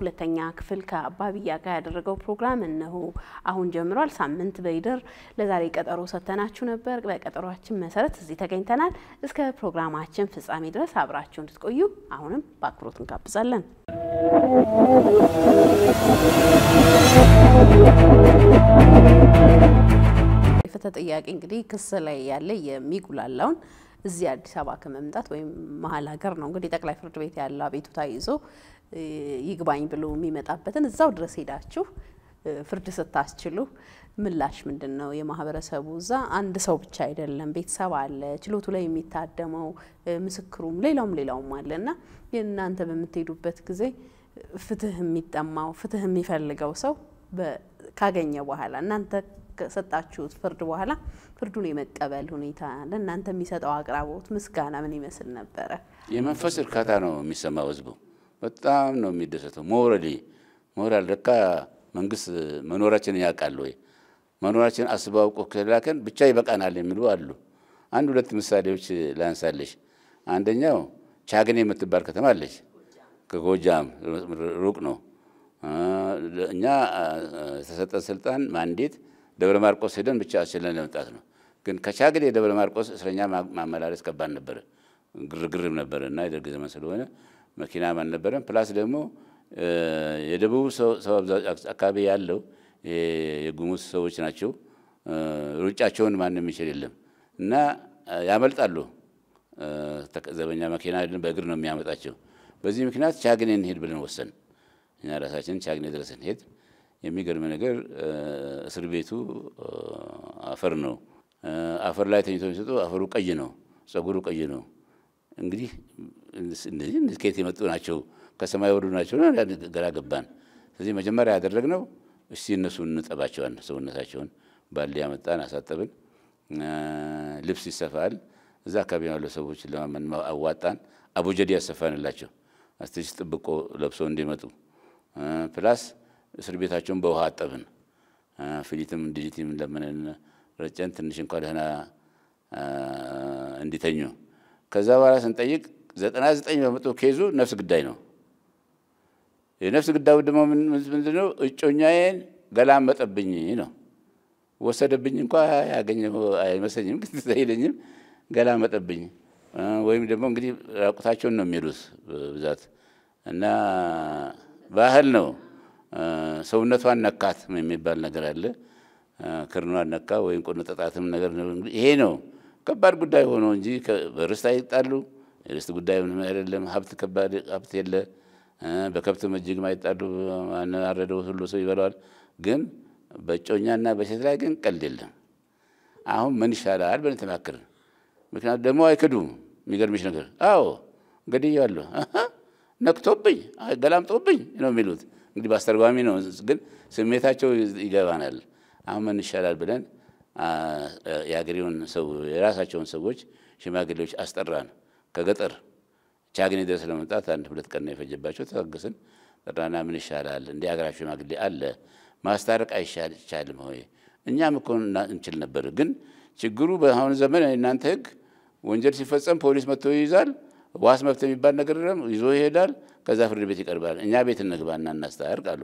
ሁለተኛ ክፍል ከአባብያ ጋር ያደረገው ፕሮግራም እነሆ አሁን ጀምሯል። ሳምንት በይደር ለዛሬ ቀጠሮ ሰጥተናችሁ ነበር። በቀጠሯችን መሰረት እዚህ ተገኝተናል። እስከ ፕሮግራማችን ፍጻሜ ድረስ አብራችሁ እንድትቆዩ አሁንም በአክብሮት እንጋብዛለን። የፍትህ ጥያቄ እንግዲህ ክስ ላይ ያለ የሚጉላላውን እዚህ አዲስ አበባ ከመምጣት ወይም መሀል ሀገር ነው እንግዲህ ጠቅላይ ፍርድ ቤት ያለው አቤቱታ ይዞ ይግባኝ ብሎ የሚመጣበትን እዛው ድረስ ሄዳችሁ ፍርድ ስታስችሉ ምላሽ ምንድን ነው? የማህበረሰቡ እዛ አንድ ሰው ብቻ አይደለም፣ ቤተሰብ አለ፣ ችሎቱ ላይ የሚታደመው ምስክሩም፣ ሌላውም ሌላውም አለ እና የእናንተ በምትሄዱበት ጊዜ ፍትህ የሚጠማው ፍትህ የሚፈልገው ሰው ካገኘ በኋላ እናንተ ከሰጣችሁት ፍርድ በኋላ ፍርዱን የመቀበል ሁኔታ ለእናንተ የሚሰጠው አቅራቦት ምስጋና ምን ይመስል ነበረ? የመንፈስ እርካታ ነው የሚሰማው ህዝቡ። በጣም ነው የሚደሰተው። ሞራሊ ሞራል ለካ መንግስት መኖራችን ያውቃል ወይ መኖራችን አስባውቆ ከላከን ብቻ ይበቃናል የሚሉ አሉ። አንድ ሁለት ምሳሌዎች ላንሳለሽ። አንደኛው ቻግኔ የምትባል ከተማ አለች። ከጎጃም ሩቅ ነው። እኛ የተሰጠን ስልጣን ማንዴት ደብረ ማርቆስ ሄደን ብቻ አስችለን ለመምጣት ነው። ግን ከቻግኔ ደብረ ማርቆስ እስረኛ ማመላለስ ከባድ ነበረ፣ ግርግርም ነበረ እና የደርግ ዘመን ስለሆነ መኪናም አልነበረም። ፕላስ ደግሞ የደቡብ ሰው አካባቢ ያለው የጉሙዝ ሰዎች ናቸው። ሩጫቸውን ማን የሚችል የለም እና ያመልጣሉ። ዘበኛ መኪና በእግር ነው የሚያመጣቸው። በዚህ ምክንያት ቻግኔ እንሄድ ብለን ወሰን። እኛ ራሳችን ቻግኔ ድረስ እንሄድ። የሚገርም ነገር እስር ቤቱ አፈር ነው። አፈር ላይ ተኝቶ የሚሰጡ አፈሩ ቀይ ነው፣ ጸጉሩ ቀይ ነው። እንግዲህ እነዚህ ከየት የመጡ ናቸው? ከሰማይ ወረዱ ናቸው? ግራ ገባን። ስለዚህ መጀመሪያ ያደረግነው እስቲ እነሱ እንጠባቸዋል። ሰውነታቸውን ባል ያመጣን አሳጠብን። ልብስ ይሰፋል። እዛ አካባቢ ያሉ ሰዎች ለማመን አዋጣን። አቡጀዲ ያሰፋንላቸው አስተሽ ጥብቆ ለብሶ እንዲመጡ ፕላስ እስር ቤታቸውን በውሃ አጠብን። ፍሊትም ዲጂቲም ለምንን ረጨን። ትንሽ እንኳ ደህና እንዲተኙ ከዛ በኋላ ስንጠይቅ 99 በመቶ ኬዙ ነፍስ ግዳይ ነው። የነፍስ ግዳዩ ደግሞ ምንድን ነው? እጮኛዬን ገላመጠብኝ ነው። ወሰደብኝ እንኳ ያገኘው አይመስለኝም፣ ግን ገላመጠብኝ። ወይም ደግሞ እንግዲህ ራቁታቸውን ነው የሚሄዱት ብዛት እና ባህል ነው። ሰውነቷን ነካት የሚባል ነገር አለ። ክርኗን ነካ ወይም ቁንጠጣትም ነገር ይሄ ነው ከባድ ጉዳይ ሆኖ እንጂ በርስት አይጣሉ የርስት ጉዳይ ምንም አይደለም። ሀብት ከባድ ሀብት የለ በከብት እጅግ ማይጣዱ አረደው ሁሉ ሰው ይበላዋል። ግን በእጮኛና በሴት ላይ ግን ቀልድ የለም። አሁን ምን ይሻላል ብለን ምክንያቱም ደግሞ አይክዱም። የሚገርምሽ ነገር አዎ ገድያለሁ፣ ነክቶብኝ፣ ገላምጦብኝ ነው የሚሉት። እንግዲህ በአስተርጓሚ ነው፣ ግን ስሜታቸው ይገባናል። አሁን ምን ይሻላል ብለን የአገሬውን ሰው የራሳቸውን ሰዎች ሽማግሌዎች ነው ከገጠር ቻግኒ ድረስ ለመምጣት አንድ ሁለት ቀን ነው የፈጀባቸው። ተጋግሰን ጠራና ምን ይሻላል? እንዲህ የሀገራችሁ ሽማግሌ አለ ማስታረቅ አይቻልም ሆይ? እኛም እኮ እንችል ነበር፣ ግን ችግሩ በአሁኑ ዘመን እናንተ ህግ ወንጀል ሲፈጸም ፖሊስ መጥቶ ይይዛል። ዋስ መብት የሚባል ነገር የለም። ይዞ ይሄዳል። ከዛ ፍርድ ቤት ይቀርባል። እኛ ቤት እንግባና እናስታርቅ አሉ።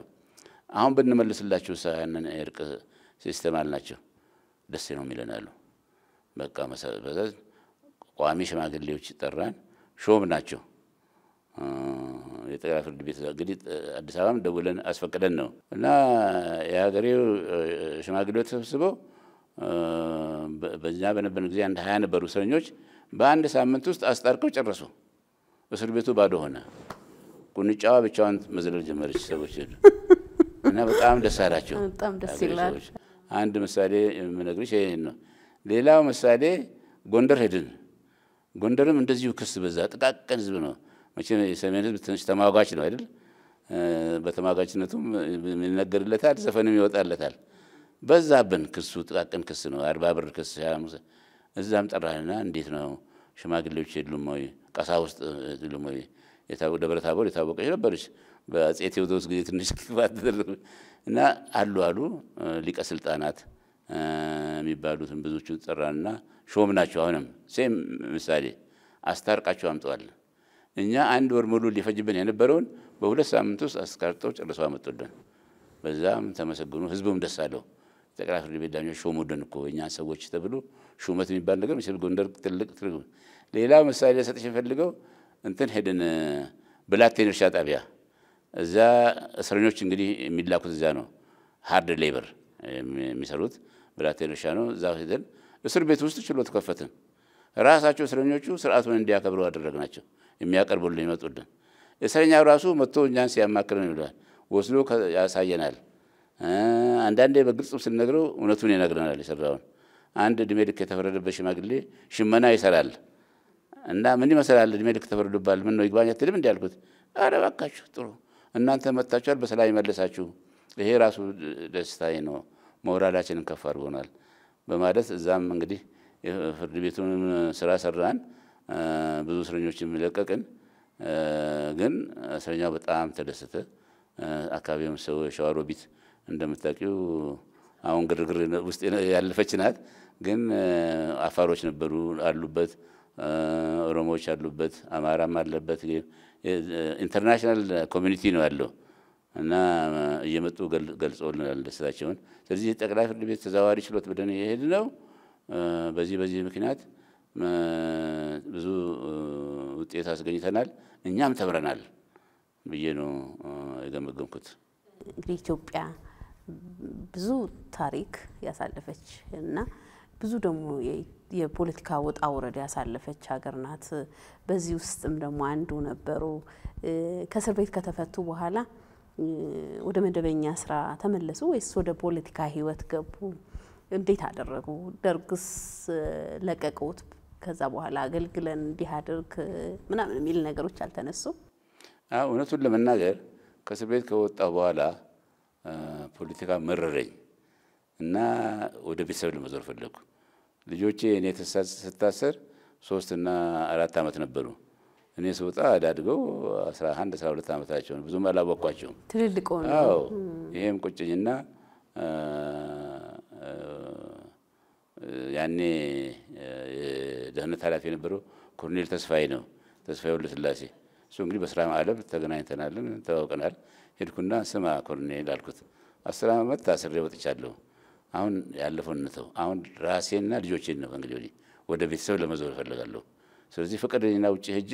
አሁን ብንመልስላችሁ ሳያንን እርቅ ሲስተም አልናቸው ደስ ነው የሚለን አሉ። በቃ መሰረት ቋሚ ሽማግሌዎች ይጠራን ሾም ናቸው። የጠቅላይ ፍርድ ቤት እንግዲህ አዲስ አበባም ደውለን አስፈቅደን ነው እና የሀገሬው ሽማግሌዎች ተሰብስበው በዚያ በነበረን ጊዜ አንድ ሀያ ነበሩ እስረኞች በአንድ ሳምንት ውስጥ አስጣርቀው ጨረሱ። እስር ቤቱ ባዶ ሆነ። ቁንጫዋ ብቻዋን መዝለል ጀመረች። ሰዎች ሄዱ እና በጣም ደስ አላቸው። አንድ ምሳሌ የምነግርሽ ይህን ነው። ሌላው ምሳሌ ጎንደር ሄድን ጎንደርም እንደዚሁ ክስ በዛ። ጥቃቅን ህዝብ ነው መቼም የሰሜን ህዝብ ትንሽ ተማጓች ነው አይደል? በተማጓችነቱም ይነገርለታል፣ ዘፈንም ይወጣለታል። በዛብን ክሱ፣ ጥቃቅን ክስ ነው። አርባ ብር ክስ እዛም ጠራህና እንዴት ነው ሽማግሌዎች የሉም ወይ? ቀሳ ውስጥ የሉም ወይ? ደብረ ታቦር የታወቀች ነበረች በአፄ ቴዎድሮስ ጊዜ ትንሽ ክፋት እና አሉ አሉ ሊቀ ስልጣናት የሚባሉትን ብዙዎቹን ጠራንና ሾም ናቸው። አሁንም ሴም ምሳሌ አስታርቃቸው አምጠዋል። እኛ አንድ ወር ሙሉ ሊፈጅብን የነበረውን በሁለት ሳምንት ውስጥ አስታርቀው ጨርሰው አመጡልን። በዛም ተመሰግኑ፣ ህዝቡም ደስ አለው። ጠቅላይ ፍርድ ቤት ዳኞች ሾሙልን እኮ እኛ ሰዎች ተብሎ ሹመት የሚባል ነገር ምስል ጎንደር ትልቅ ትርጉም። ሌላ ምሳሌ ሰጥሽ የፈልገው እንትን ሄድን ብላቴን እርሻ ጣቢያ እዛ እስረኞች እንግዲህ የሚላኩት እዛ ነው። ሀርድ ሌበር የሚሰሩት ብላት ነው። እዛ ሄደን እስር ቤት ውስጥ ችሎት ከፈትን። ራሳቸው እስረኞቹ ስርዓቱን እንዲያከብረው አደረግናቸው። የሚያቀርቡልን ይመጡልን። እስረኛው ራሱ መጥቶ እኛን ሲያማክረን ይውላል፣ ወስዶ ያሳየናል። አንዳንዴ በግልጽ ስንነግረው እውነቱን ይነግረናል የሰራውን። አንድ እድሜ ልክ የተፈረደበት ሽማግሌ ሽመና ይሰራል እና ምን ይመስላል እድሜ ልክ ተፈርዶባል፣ ምን ነው ይግባኝ አትልም እንዲያልኩት፣ አረ እባካችሁ ጥሩ እናንተ መጥታችኋል፣ በሰላም ይመለሳችሁ፣ ይሄ ራሱ ደስታዬ ነው ሞራላችንን ከፍ አድርጎናል በማለት እዛም እንግዲህ ፍርድ ቤቱንም ስራ ሰራን፣ ብዙ እስረኞችም ለቀቅን። ግን እስረኛው በጣም ተደሰተ። አካባቢውም ሰው የሸዋሮቢት እንደምታውቂው አሁን ግርግር ውስጥ ያለፈች ናት። ግን አፋሮች ነበሩ አሉበት፣ ኦሮሞዎች አሉበት፣ አማራም አለበት። ኢንተርናሽናል ኮሚኒቲ ነው ያለው። እና እየመጡ ገልጸውልናል ደስታቸውን። ስለዚህ ጠቅላይ ፍርድ ቤት ተዘዋዋሪ ችሎት ብለን የሄድነው በዚህ በዚህ ምክንያት ብዙ ውጤት አስገኝተናል፣ እኛም ተምረናል ብዬ ነው የገመገምኩት። እንግዲህ ኢትዮጵያ ብዙ ታሪክ ያሳለፈች እና ብዙ ደግሞ የፖለቲካ ወጣ ውረድ ያሳለፈች ሀገር ናት። በዚህ ውስጥም ደግሞ አንዱ ነበሩ ከእስር ቤት ከተፈቱ በኋላ ወደ መደበኛ ስራ ተመለሱ ወይስ ወደ ፖለቲካ ህይወት ገቡ? እንዴት አደረጉ? ደርግስ ለቀቁት? ከዛ በኋላ አገልግለን እንዲህ አድርግ ምናምን የሚል ነገሮች አልተነሱም። እውነቱን ለመናገር ከእስር ቤት ከወጣ በኋላ ፖለቲካ መረረኝ እና ወደ ቤተሰብ ለመዞር ፈለግኩ። ልጆቼ እኔ ስታሰር ሶስትና አራት ዓመት ነበሩ። እኔ ስወጣ አዳድገው 11 12 አስራ ሁለት ዓመታቸውን ብዙም አላወቋቸውም። ትልልቅ ሆኑ። አዎ ይሄም ቁጭኝና ያኔ የደህንነት ኃላፊ የነበረው ኮሎኔል ተስፋዬ ነው ተስፋዬ ወልደስላሴ። እሱ እንግዲህ በስራ ማዕለብ ተገናኝተናልን ተዋውቀናል። ሄድኩና ስማ ኮሎኔል አልኩት፣ አስር ዓመት ታስሬ ወጥቻለሁ። አሁን ያለፈውን እንተው። አሁን ራሴና ልጆቼን ነው እንግዲህ ወደ ቤተሰብ ለመዞር እፈልጋለሁ። ስለዚህ ፍቀደኝና ውጭ ሄጄ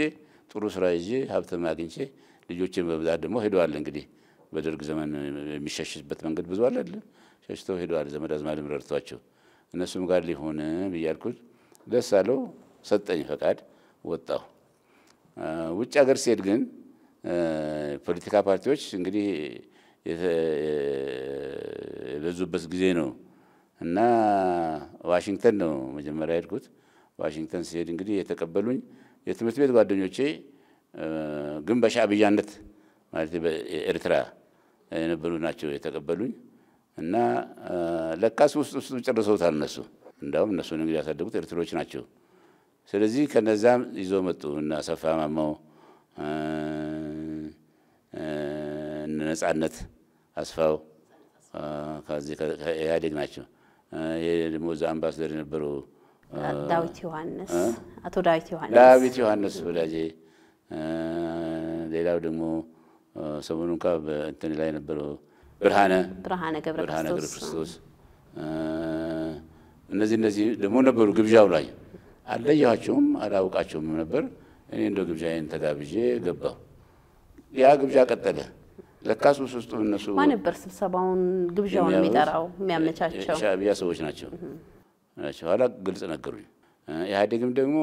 ጥሩ ስራ ይዤ ሀብትም አግኝቼ ልጆችን በብዛት ደግሞ ሄደዋል። እንግዲህ በደርግ ዘመን የሚሸሽበት መንገድ ብዙ አለ አይደለም፣ ሸሽተው ሄደዋል። ዘመድ አዝማድም ረድቷቸው እነሱም ጋር ሊሆን ብያልኩት አልኩት። ደስ አለው፣ ሰጠኝ ፈቃድ፣ ወጣሁ። ውጭ ሀገር ሲሄድ ግን ፖለቲካ ፓርቲዎች እንግዲህ የበዙበት ጊዜ ነው እና ዋሽንግተን ነው መጀመሪያ ሄድኩት። ዋሽንግተን ሲሄድ እንግዲህ የተቀበሉኝ የትምህርት ቤት ጓደኞቼ ግን በሻዕብያነት ማለት በኤርትራ የነበሩ ናቸው የተቀበሉኝ እና ለካስ ውስጥ ውስጥ ጨርሰውታል እነሱ እንዳውም እነሱን እንግዲህ ያሳደጉት ኤርትሮች ናቸው። ስለዚህ ከነዛም ይዞ መጡ እና አሰፋ ማማው ነጻነት አስፋው ከዚህ ከኢህአዴግ ናቸው። ይሄ ደግሞ እዛ አምባሳደር የነበረው ዳዊት ዮሐንስ አቶ ዳዊት ዮሐንስ ዳዊት ዮሐንስ ወዳጄ፣ ሌላው ደግሞ ሰሞኑን እንኳ በእንትን ላይ ነበረው ብርሃነ ብርሃነ ገብረ ክርስቶስ እነዚህ እነዚህ ደግሞ ነበሩ ግብዣው ላይ አልለየኋቸውም፣ አላውቃቸውም ነበር። እኔ እንደ ግብዣዬን ተጋብዤ ገባሁ። ያ ግብዣ ቀጠለ። ለካስ ውስጥ እነሱ ማን ነበር ስብሰባውን ግብዣውን የሚጠራው የሚያመቻቸው ሻዕቢያ ሰዎች ናቸው። ናቸው። ኋላ ግልጽ ነገሩኝ። ኢህአዴግም ደግሞ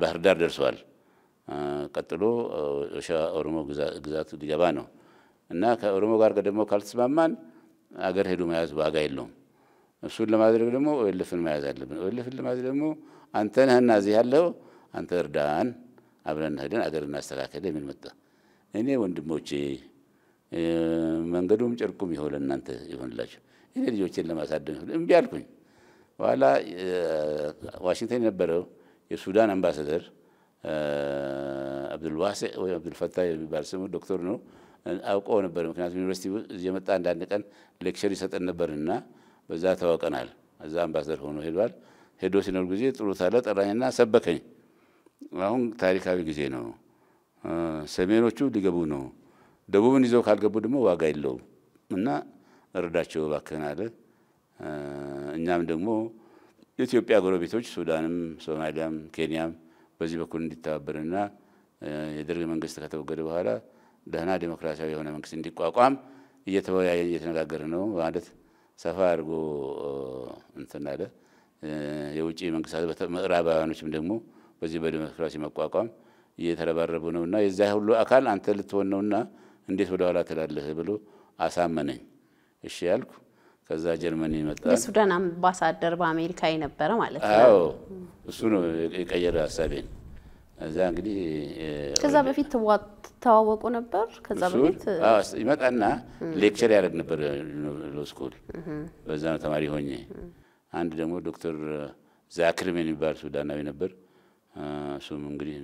ባህር ዳር ደርሰዋል። ቀጥሎ ኦሮሞ ግዛት ሊገባ ነው እና ከኦሮሞ ጋር ደግሞ ካልተስማማን አገር ሄዱ መያዝ ዋጋ የለውም። እሱን ለማድረግ ደግሞ ኦኤልፍን መያዝ አለብን። ኦኤልፍን ለማድረግ ደግሞ አንተ ነህና እዚህ ያለው አንተ እርዳን፣ አብረን ሄደን አገር እናስተካከል የሚል መጣ። እኔ ወንድሞቼ መንገዱም ጨርቁም ይሆን ለእናንተ ይሆንላቸው እኔ ልጆቼን ለማሳደግ እምቢ አልኩኝ። በኋላ ዋሽንግተን የነበረው የሱዳን አምባሳደር አብዱልዋሴ ወይ አብዱልፈታ የሚባል ስሙ ዶክተር ነው አውቀው ነበር። ምክንያቱም ዩኒቨርሲቲ የመጣ አንዳንድ ቀን ሌክቸር ይሰጠን ነበርና በዛ ተዋውቀናል። እዛ አምባሳደር ሆኖ ሄዷል። ሄዶ ሲኖር ጊዜ ጥሩ ታለ ጠራኝና ሰበከኝ። አሁን ታሪካዊ ጊዜ ነው። ሰሜኖቹ ሊገቡ ነው። ደቡብን ይዘው ካልገቡ ደግሞ ዋጋ የለውም እና እርዳቸው እባክህን አለ። እኛም ደግሞ የኢትዮጵያ ጎረቤቶች ሱዳንም፣ ሶማሊያም፣ ኬንያም በዚህ በኩል እንዲተባበርና የደርግ መንግስት ከተወገደ በኋላ ደህና ዴሞክራሲያዊ የሆነ መንግስት እንዲቋቋም እየተወያየ እየተነጋገር ነው ማለት ሰፋ አድርጎ እንትን አለ። የውጭ መንግስታት ምዕራባውያኖችም ደግሞ በዚህ በዲሞክራሲ መቋቋም እየተረባረቡ ነው እና የዚያ ሁሉ አካል አንተ ልትሆን ነውና እንዴት ወደኋላ ትላለህ ብሎ አሳመነኝ። እሺ ያልኩ። ከዛ ጀርመኒ መጣ። የሱዳን አምባሳደር በአሜሪካ የነበረ ማለት ነው። አዎ እሱ ነው የቀየረ ሀሳቤን። እዛ እንግዲህ ከዛ በፊት ተዋወቁ ነበር። ከዛ በፊት ይመጣና ሌክቸር ያደርግ ነበር ሎ ስኩል፣ በዛ ነው ተማሪ ሆኜ። አንድ ደግሞ ዶክተር ዛክርም የሚባል ሱዳናዊ ነበር። እሱም እንግዲህ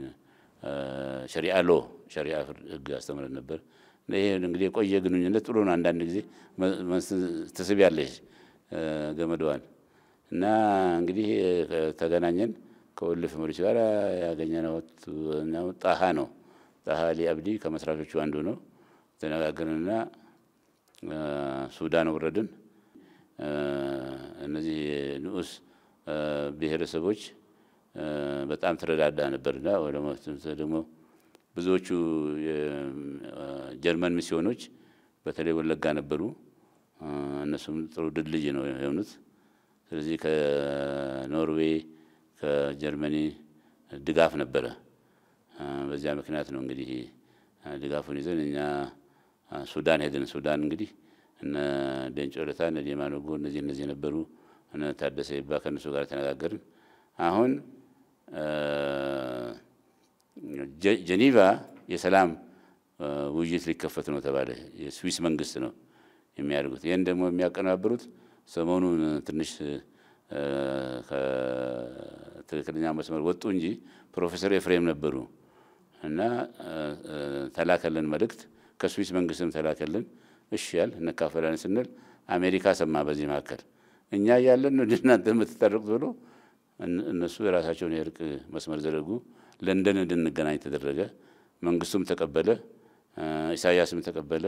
ሸሪአ ሎ ሸሪአ ህግ አስተምረን ነበር። ይሄ እንግዲህ የቆየ ግንኙነት ጥሩ ነው። አንዳንድ ጊዜ ትስብ ያለች ገመድዋን እና እንግዲህ ተገናኘን ከወልፍ ምሪች ጋር ያገኘነው ጣሃ ነው። ጣሃ አሊ አብዲ ከመስራቾቹ አንዱ ነው። ተነጋገርንና ሱዳን ወረድን። እነዚህ ንዑስ ብሔረሰቦች በጣም ተረዳዳ ነበርና ወደ ደግሞ ብዙዎቹ የጀርመን ሚስዮኖች በተለይ ወለጋ ነበሩ። እነሱም ጥሩ ድልድይ ነው የሆኑት። ስለዚህ ከኖርዌይ ከጀርመኒ ድጋፍ ነበረ። በዚያ ምክንያት ነው እንግዲህ ድጋፉን ይዘን እኛ ሱዳን ሄድን። ሱዳን እንግዲህ እነ ደንጮ ለታ እነ ዴማኖጎ እነዚህ እነዚህ ነበሩ እነ ታደሰ ይባ ከእነሱ ጋር ተነጋገርን። አሁን ጀኒቫ የሰላም ውይይት ሊከፈት ነው ተባለ። የስዊስ መንግስት ነው የሚያደርጉት። ይህን ደግሞ የሚያቀናብሩት ሰሞኑን ትንሽ ከትክክለኛ መስመር ወጡ እንጂ ፕሮፌሰር ኤፍሬም ነበሩ እና ተላከልን መልእክት ከስዊስ መንግስትም ተላከልን። እሺ ያል እንካፈላለን ስንል አሜሪካ ሰማ። በዚህ መካከል እኛ ያለን እናንተ የምትታረቁት ብሎ እነሱ የራሳቸውን የእርቅ መስመር ዘረጉ። ለንደን እንድንገናኝ ተደረገ። መንግስቱም ተቀበለ፣ ኢሳያስም ተቀበለ፣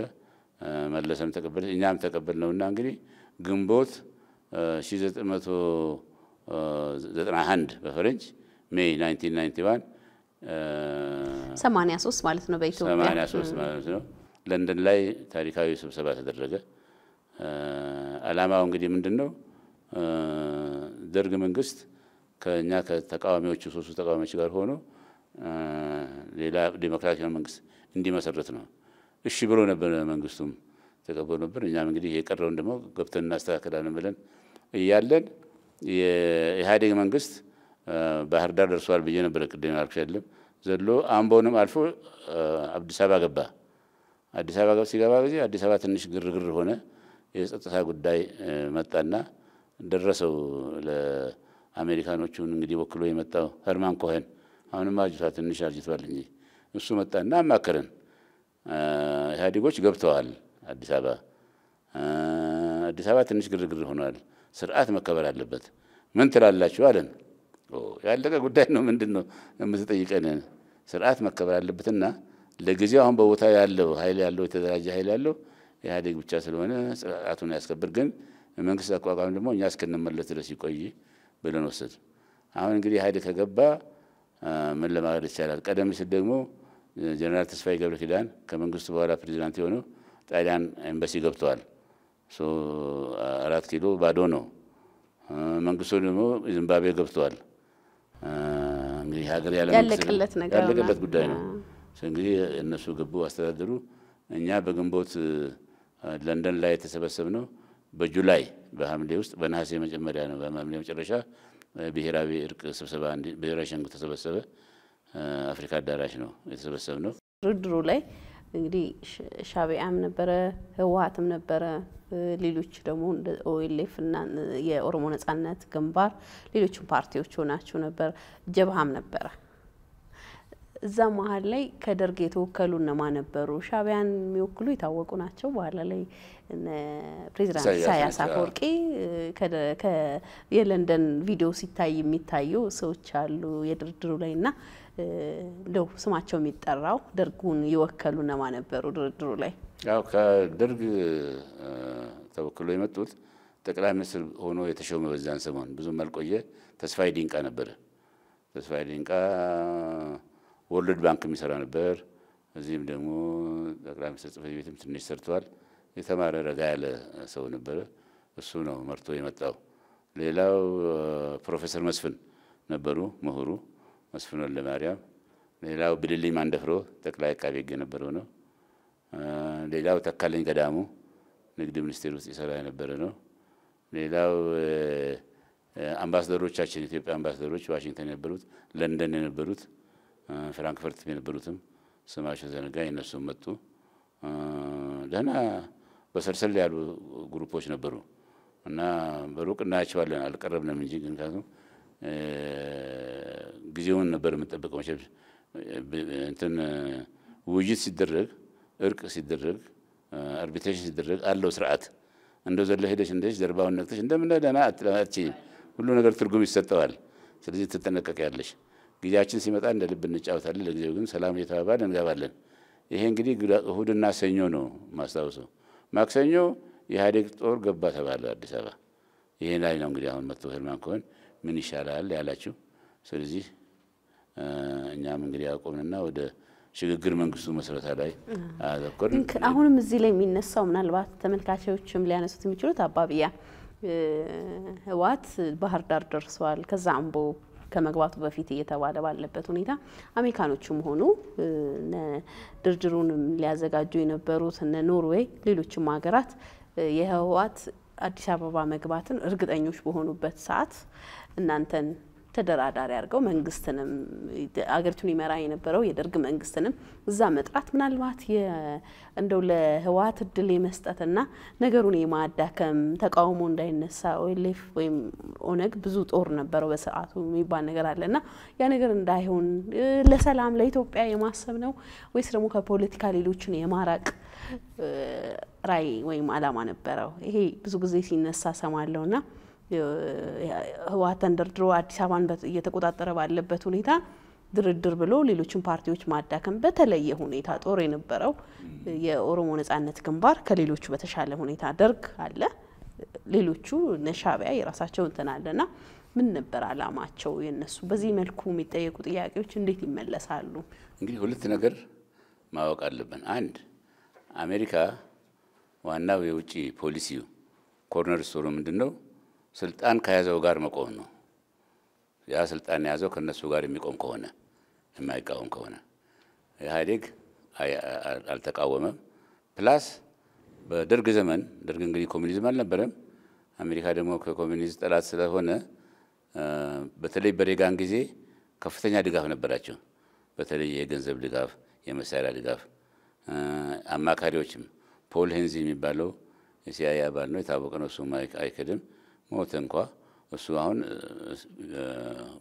መለሰም ተቀበለ፣ እኛም ተቀበል ነውና እንግዲህ ግንቦት 1991 በፈረንጅ ሜይ 1991 83 ማለት ነው በኢትዮጵያ 83 ማለት ነው። ለንደን ላይ ታሪካዊ ስብሰባ ተደረገ። አላማው እንግዲህ ምንድን ነው? ደርግ መንግስት ከእኛ ከተቃዋሚዎቹ ሶስቱ ተቃዋሚዎች ጋር ሆኖ ሌላ ዴሞክራሲያዊ መንግስት እንዲመሰረት ነው። እሺ ብሎ ነበር መንግስቱም ተቀብሎ ነበር። እኛም እንግዲህ የቀረውን ደግሞ ገብተን እናስተካክላለን ብለን እያለን የኢህአዴግ መንግስት ባህር ዳር ደርሷል ብዬ ነበረ። ቅድም ያልኩሽ አይደለም ዘሎ አምቦንም አልፎ አዲስ አበባ ገባ። አዲስ አበባ ሲገባ ጊዜ አዲስ አበባ ትንሽ ግርግር ሆነ። የጸጥታ ጉዳይ መጣና ደረሰው ለአሜሪካኖቹን እንግዲህ ወክሎ የመጣው ሄርማን ኮሄን አሁንም አጅቷ ትንሽ አርጅቷል እንጂ እሱ መጣና አማከረን። ኢህአዴጎች ገብተዋል አዲስ አበባ። አዲስ አበባ ትንሽ ግርግር ሆኗል። ስርዓት መከበር አለበት። ምን ትላላችሁ አለን። ያለቀ ጉዳይ ነው። ምንድን ነው የምትጠይቀን? ስርዓት መከበር አለበትና ለጊዜው አሁን በቦታ ያለው ኃይል ያለው የተደራጀ ኃይል ያለው ኢህአዴግ ብቻ ስለሆነ ስርዓቱን ያስከብር፣ ግን መንግስት አቋቋም ደግሞ እኛ እስክንመለስ ድረስ ይቆይ ብለን ወሰድ። አሁን እንግዲህ ኢህአዴግ ከገባ ምን ለማድረግ ይቻላል። ቀደም ሲል ደግሞ ጀነራል ተስፋዬ ገብረ ኪዳን ከመንግስቱ በኋላ ፕሬዚዳንት የሆነው ጣሊያን ኤምባሲ ገብተዋል። አራት ኪሎ ባዶ ነው። መንግስቱ ደግሞ ዚምባብዌ ገብተዋል። እንግዲህ ሀገር ያለቀለት ጉዳይ ነው። እንግዲህ እነሱ ገቡ አስተዳደሩ። እኛ በግንቦት ለንደን ላይ ነው በጁላይ በሐምሌ ውስጥ በነሐሴ መጀመሪያ ነው በሐምሌ መጨረሻ ብሔራዊ እርቅ ስብሰባ ብሔራዊ ሸንጎ ተሰበሰበ። አፍሪካ አዳራሽ ነው የተሰበሰብ ነው። ድርድሩ ላይ እንግዲህ ሻቢያም ነበረ፣ ህወሀትም ነበረ፣ ሌሎች ደግሞ ኦኤልኤፍ እና የኦሮሞ ነጻነት ግንባር ሌሎችም ፓርቲዎች ሆናችሁ ነበር፣ ጀብሃም ነበረ። እዛ መሀል ላይ ከደርግ የተወከሉ እነማ ነበሩ? ሻቢያን የሚወክሉ የታወቁ ናቸው። በኋላ ላይ ፕሬዚዳንት ኢሳያስ አፈወርቂ የለንደን ቪዲዮ ሲታይ የሚታዩ ሰዎች አሉ የድርድሩ ላይ እና እንደው ስማቸው የሚጠራው ደርጉን የወከሉ እነማ ነበሩ ድርድሩ ላይ? ያው ከደርግ ተወክሎ የመጡት ጠቅላይ ሚኒስትር ሆኖ የተሾመ በዛን ሰሞን ብዙም አልቆየ ተስፋዬ ዲንቃ ነበረ። ተስፋዬ ዲንቃ ወርልድ ባንክ የሚሰራ ነበር። እዚህም ደግሞ ጠቅላይ ሚኒስትር ጽሕፈት ቤትም ትንሽ ሰርቷል። የተማረ ረጋ ያለ ሰው ነበረ። እሱ ነው መርቶ የመጣው። ሌላው ፕሮፌሰር መስፍን ነበሩ ምሁሩ መስፍን ወልደ ማርያም። ሌላው ብልልኝ ማንደፍሮ ጠቅላይ አቃቤ ሕግ የነበረው ነው። ሌላው ተካለኝ ገዳሙ ንግድ ሚኒስቴር ውስጥ የሰራ የነበረ ነው። ሌላው አምባሳደሮቻችን ኢትዮጵያ አምባሳደሮች ዋሽንግተን የነበሩት፣ ለንደን የነበሩት ፍራንክፈርት የነበሩትም ስማቸው ዘነጋ የነሱም መጡ። ደህና በሰልሰል ያሉ ግሩፖች ነበሩ እና በሩቅ እናያቸዋለን። አልቀረብንም እንጂ ግን ካቱ ጊዜውን ነበር የምንጠብቀው። እንትን ውይይት ሲደረግ እርቅ ሲደረግ አርቢትሬሽን ሲደረግ አለው ስርዓት። እንደ ዘለ ሄደች እንደች ጀርባውን ነክተች እንደምን ደህና አትችይም። ሁሉ ነገር ትርጉም ይሰጠዋል። ስለዚህ ትጠነቀቅ ያለሽ ጊዜያችን ሲመጣ እንደ ልብ እንጫወታለን። ለጊዜው ግን ሰላም እየተባባል እንገባለን። ይሄ እንግዲህ እሁድና ሰኞ ነው ማስታውሰው። ማክሰኞ የኢህአዴግ ጦር ገባ ተባለ አዲስ አበባ። ይሄ ላይ ነው እንግዲህ አሁን መጥቶ ሰልማን ከሆን ምን ይሻላል ያላችሁ። ስለዚህ እኛም እንግዲህ አቆምንና ወደ ሽግግር መንግስቱ መሰረታ ላይ አተኮርን። አሁንም እዚህ ላይ የሚነሳው ምናልባት ተመልካቾችም ሊያነሱት የሚችሉት አባብያ ህዋት ባህር ዳር ደርሰዋል፣ ከዛ አምቦ ከመግባቱ በፊት እየተባለ ባለበት ሁኔታ አሜሪካኖቹም ሆኑ ድርድሩንም ሊያዘጋጁ የነበሩት እነ ኖርዌይ፣ ሌሎችም ሀገራት የህወሓት አዲስ አበባ መግባትን እርግጠኞች በሆኑበት ሰዓት እናንተን ተደራዳሪ አድርገው መንግስትንም አገሪቱን ይመራ የነበረው የደርግ መንግስትንም እዛ መጥራት ምናልባት እንደው ለህወሓት እድል የመስጠትና ነገሩን የማዳከም ተቃውሞ እንዳይነሳ ኦኤልኤፍ ወይም ኦነግ ብዙ ጦር ነበረው በሰዓቱ የሚባል ነገር አለና ያ ነገር እንዳይሆን ለሰላም ለኢትዮጵያ የማሰብ ነው ወይስ ደግሞ ከፖለቲካ ሌሎችን የማራቅ ራይ ወይም አላማ ነበረው? ይሄ ብዙ ጊዜ ሲነሳ ሰማለሁና ህወሀት ተንደርድሮ አዲስ አበባን እየተቆጣጠረ ባለበት ሁኔታ ድርድር ብሎ ሌሎችን ፓርቲዎች ማዳከም በተለየ ሁኔታ ጦር የነበረው የኦሮሞ ነጻነት ግንባር ከሌሎቹ በተሻለ ሁኔታ ደርግ አለ። ሌሎቹ ነሻቢያ የራሳቸው እንትን አለና ምን ነበር አላማቸው የነሱ? በዚህ መልኩ የሚጠየቁ ጥያቄዎች እንዴት ይመለሳሉ? እንግዲህ ሁለት ነገር ማወቅ አለብን። አንድ አሜሪካ ዋናው የውጭ ፖሊሲ ኮርነር ስቶሩ ምንድን ነው? ስልጣን ከያዘው ጋር መቆም ነው። ያ ስልጣን የያዘው ከነሱ ጋር የሚቆም ከሆነ የማይቃወም ከሆነ ኢህአዴግ አልተቃወመም። ፕላስ በደርግ ዘመን ደርግ እንግዲህ ኮሚኒዝም አልነበረም። አሜሪካ ደግሞ ከኮሚኒስት ጠላት ስለሆነ በተለይ በሬጋን ጊዜ ከፍተኛ ድጋፍ ነበራቸው። በተለይ የገንዘብ ድጋፍ፣ የመሳሪያ ድጋፍ፣ አማካሪዎችም ፖል ሄንዚ የሚባለው የሲአይኤ አባል ነው፣ የታወቀ ነው። እሱም አይክድም። ሞት እንኳ እሱ አሁን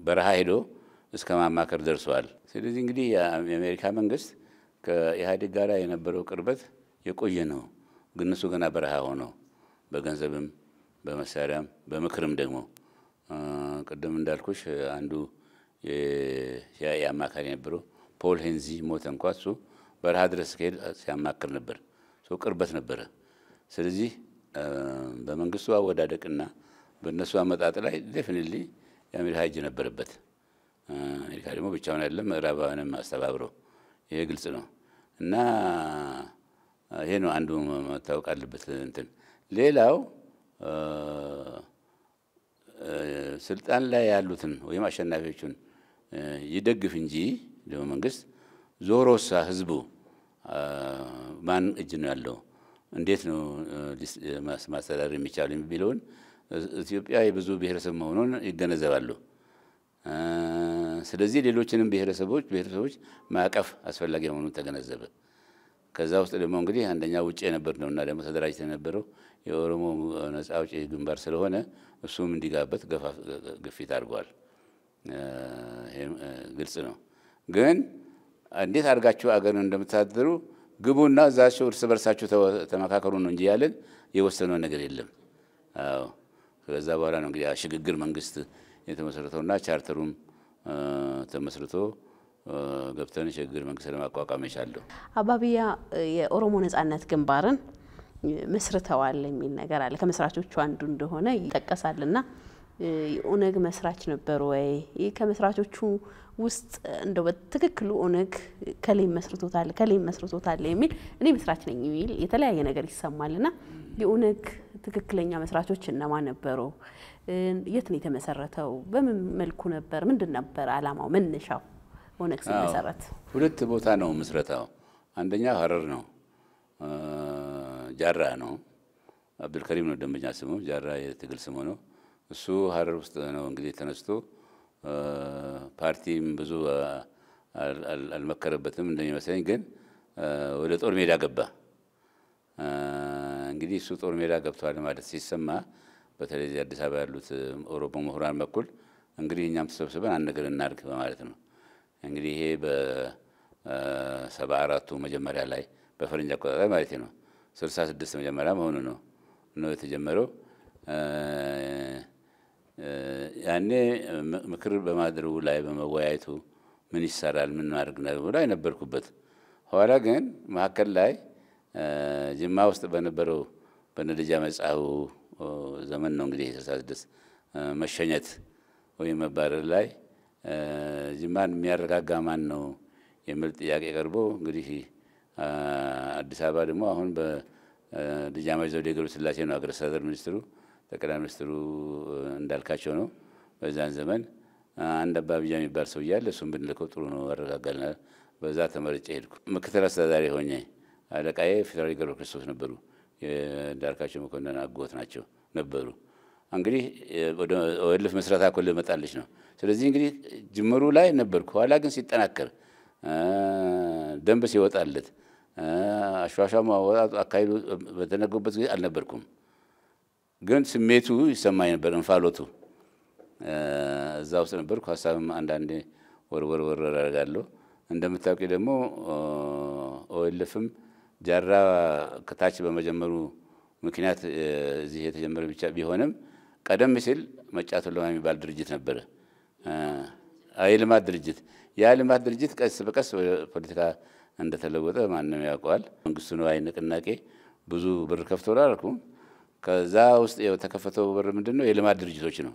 በረሃ ሄዶ እስከ ማማከር ደርሰዋል። ስለዚህ እንግዲህ የአሜሪካ መንግስት ከኢህአዴግ ጋር የነበረው ቅርበት የቆየ ነው። ግን እሱ ገና በረሃ ሆነው በገንዘብም በመሳሪያም በምክርም ደግሞ ቅድም እንዳልኩሽ አንዱ የሲአይኤ አማካሪ የነበረው ፖል ሄንዚ ሞተ እንኳ እሱ በረሃ ድረስ ከሄድ ሲያማክር ነበር። ቅርበት ነበረ። ስለዚህ በመንግስቱ አወዳደቅና በእነሱ አመጣጥ ላይ ዴፊኒትሊ የአሜሪካ እጅ ነበረበት። አሜሪካ ደግሞ ብቻውን አይደለም፣ ምዕራባውያንም አስተባብረው ይሄ ግልጽ ነው እና ይሄ ነው አንዱ መታወቅ አለበት። እንትን ሌላው ስልጣን ላይ ያሉትን ወይም አሸናፊዎቹን ይደግፍ እንጂ ደግሞ መንግስት ዞሮሳ ህዝቡ ማን እጅ ነው ያለው? እንዴት ነው ማስተዳደር የሚቻሉ የሚለውን ኢትዮጵያ የብዙ ብሔረሰብ መሆኑን ይገነዘባሉ። ስለዚህ ሌሎችንም ብሔረሰቦች ብሔረሰቦች ማዕቀፍ አስፈላጊ መሆኑን ተገነዘበ። ከዛ ውስጥ ደግሞ እንግዲህ አንደኛ ውጭ የነበር እና ደግሞ ተደራጅተ የነበረው የኦሮሞ ነጻ አውጪ ግንባር ስለሆነ እሱም እንዲጋበት ግፊት አድርጓል። ግልጽ ነው። ግን እንዴት አድርጋችሁ አገርን እንደምታደሩ ግቡና እዛቸው እርስ በርሳችሁ ተመካከሩ ነው እንጂ ያለን የወሰነው ነገር የለም። አዎ ከዛ በኋላ ነው እንግዲህ ሽግግር መንግስት የተመሰረተውና ቻርተሩም ተመስርቶ ገብተን ሽግግር መንግስት ለማቋቋም የቻለው። አባብያ የኦሮሞ ነጻነት ግንባርን መስርተዋል የሚል ነገር አለ። ከመስራቾቹ አንዱ እንደሆነ ይጠቀሳል። ና ኦነግ መስራች ነበሩ ወይ? ከመስራቾቹ ውስጥ እንደው በትክክሉ ኦነግ ከሌም መስርቶታል ከሌም መስርቶታል የሚል እኔ መስራች ነኝ የሚል የተለያየ ነገር ይሰማል። ና የኦነግ ትክክለኛ መስራቾች እነማን ነበሩ? የት ነው የተመሰረተው? በምን መልኩ ነበር? ምንድን ነበር አላማው መነሻው? ኦነግ ሲመሰረት ሁለት ቦታ ነው ምስረታው። አንደኛ ሀረር ነው፣ ጃራ ነው። አብዱልከሪም ነው ደንበኛ ስሙ፣ ጃራ የትግል ስሙ ነው። እሱ ሀረር ውስጥ ነው እንግዲህ ተነስቶ ፓርቲም ብዙ አልመከረበትም እንደሚመስለኝ፣ ግን ወደ ጦር ሜዳ ገባ። እንግዲህ እሱ ጦር ሜዳ ገብተዋል ማለት ሲሰማ በተለይ አዲስ አበባ ያሉት ኦሮሞ ምሁራን በኩል እንግዲህ እኛም ተሰብስበን አንድ ነገር እናድርግ በማለት ነው። እንግዲህ ይሄ በሰባ አራቱ መጀመሪያ ላይ በፈረንጅ አቆጣጠር ማለት ነው ስልሳ ስድስት መጀመሪያ መሆኑ ነው ነው የተጀመረው። ያኔ ምክር በማድረጉ ላይ በመወያየቱ ምን ይሰራል ምን ማድረግ ብሎ አይነበርኩበት። ኋላ ግን መካከል ላይ ጅማ ውስጥ በነበረው በነደጃ መጻሁ ዘመን ነው እንግዲህ የስልሳስድስት መሸኘት ወይም መባረር ላይ ጅማን የሚያረጋጋ ማን ነው የሚል ጥያቄ ቀርቦ እንግዲህ አዲስ አበባ ደግሞ አሁን በደጃዝማች ዘውዴ ስላሴ ነው አገረ አስተዳደር ሚኒስትሩ፣ ጠቅላይ ሚኒስትሩ እንዳልካቸው ነው። በዛን ዘመን አንድ አባብያ የሚባል ሰው እያለ እሱም ብንልከው ጥሩ ነው ያረጋጋልናል። በዛ ተመርጬ ሄድኩ ምክትል አስተዳዳሪ ሆኜ አለቃዬ ፌዴራል ገብረ ክርስቶስ ነበሩ። የዳርካቸው መኮንን አጎት ናቸው ነበሩ። እንግዲህ ወደ ወልፍ መስረታ ኮል መጣለች ነው። ስለዚህ እንግዲህ ጅምሩ ላይ ነበርኩ። ኋላ ግን ሲጠናከር ደንብ ሲወጣለት አሸዋሻማ አካሄዱ በተነገበት ጊዜ አልነበርኩም፣ ግን ስሜቱ ይሰማኝ ነበር። እንፋሎቱ እዛ ውስጥ ነበርኩ። ሀሳብም አንዳንዴ ወርወር ወርወር አደርጋለሁ። እንደምታውቂ ደግሞ ኦልፍም ጃራ ከታች በመጀመሩ ምክንያት እዚህ የተጀመረ ብቻ ቢሆንም ቀደም ሲል መጫቱ ለማ የሚባል ድርጅት ነበረ፣ የልማት ድርጅት። ያ ልማት ድርጅት ቀስ በቀስ ፖለቲካ እንደተለወጠ ማንም ያውቀዋል። መንግስቱ ነዋይ ንቅናቄ ብዙ ብር ከፍቶ አላልኩም። ከዛ ውስጥ የተከፈተው ብር ምንድን ነው? የልማት ድርጅቶች ነው።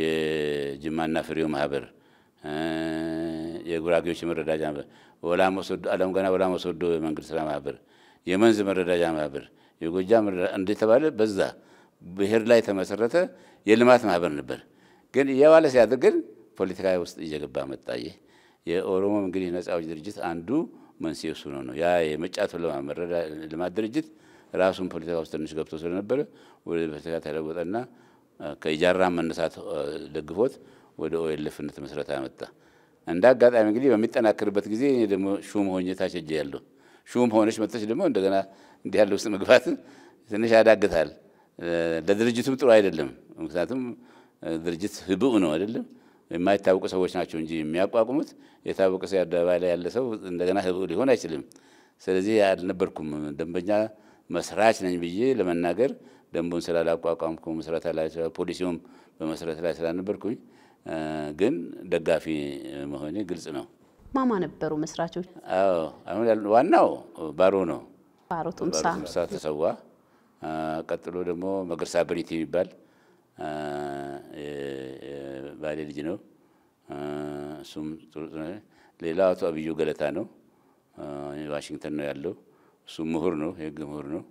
የጅማና ፍሬው ማህበር፣ የጉራጌዎች መረዳጃ አለም ገና ወላም ወስወዶ የመንግስት ስራ ማህበር፣ የመንዝ መረዳጃ ማህበር፣ የጎጃም እንደተባለ በዛ ብሔር ላይ ተመሰረተ የልማት ማህበር ነበር። ግን እየባለ ሲያድር ግን ፖለቲካ ውስጥ እየገባ መጣ። ይህ የኦሮሞ እንግዲህ ነጻ አውጪ ድርጅት አንዱ መንስኤ እሱ ነው ነው ያ የመጫቱ ልማት ድርጅት ራሱን ፖለቲካ ውስጥ ትንሽ ገብቶ ስለነበረ ወደ ፖለቲካ ተለወጠና ከኢጃራ መነሳት ደግፎት ወደ ኦኤልፍነት መስረታ መጣ። እንደ አጋጣሚ እንግዲህ በሚጠናከርበት ጊዜ እኔ ደግሞ ሹም ሆኜ ታሸጀ ያለሁ ሹም ሆነች መጥተች ደግሞ እንደገና እንዲህ ያለ ውስጥ መግባት ትንሽ ያዳግታል። ለድርጅቱም ጥሩ አይደለም። ምክንያቱም ድርጅት ህብኡ ነው አይደለም። የማይታወቁ ሰዎች ናቸው እንጂ የሚያቋቁሙት የታወቀ ሰው አደባባይ ላይ ያለ ሰው እንደገና ህብኡ ሊሆን አይችልም። ስለዚህ አልነበርኩም። ደንበኛ መስራች ነኝ ብዬ ለመናገር ደንቡን ስላላቋቋምኩ ምስረታ ላይ ፖሊሲውም በመሰረት ላይ ስላልነበርኩኝ ግን ደጋፊ መሆኔ ግልጽ ነው። ማማ ነበሩ መስራቾች? አዎ፣ ዋናው ባሮ ነው። ባሮ ቱምሳ ተሰዋ። ቀጥሎ ደግሞ መገርሳ ብሪት የሚባል ባሌ ልጅ ነው። እሱም ሌላው አቶ አብዩ ገለታ ነው። ዋሽንግተን ነው ያለው። እሱም ምሁር ነው፣ የህግ ምሁር ነው።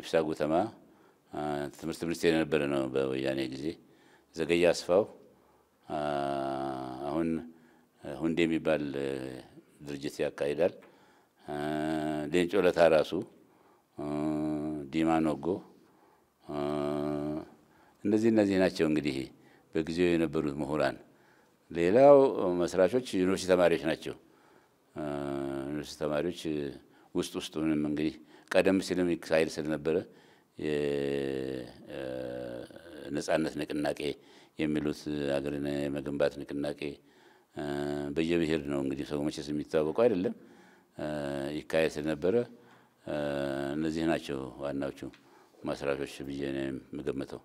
ኢብሳ ጉተማ ትምህርት ሚኒስቴር የነበረ ነው በወያኔ ጊዜ። ዘገያ አስፋው አሁን ሁንዴ የሚባል ድርጅት ያካሂዳል። ሌንጮ ለታ ራሱ ዲማ ኖጎ እነዚህ እነዚህ ናቸው እንግዲህ በጊዜው የነበሩት ምሁራን። ሌላው መስራቾች ዩኒቨርሲቲ ተማሪዎች ናቸው። ዩኒቨርሲቲ ተማሪዎች ውስጥ ውስጥ ምንም እንግዲህ ቀደም ሲልም ሳይል ስለነበረ የነጻነት ንቅናቄ የሚሉት አገርን የመገንባት ንቅናቄ በየብሔር ነው እንግዲህ ሰው መቼስ የሚታወቁ አይደለም ይካሄድ ስለነበረ እነዚህ ናቸው ዋናዎቹ ማስራቾች ብዬ ነው የምገምተው።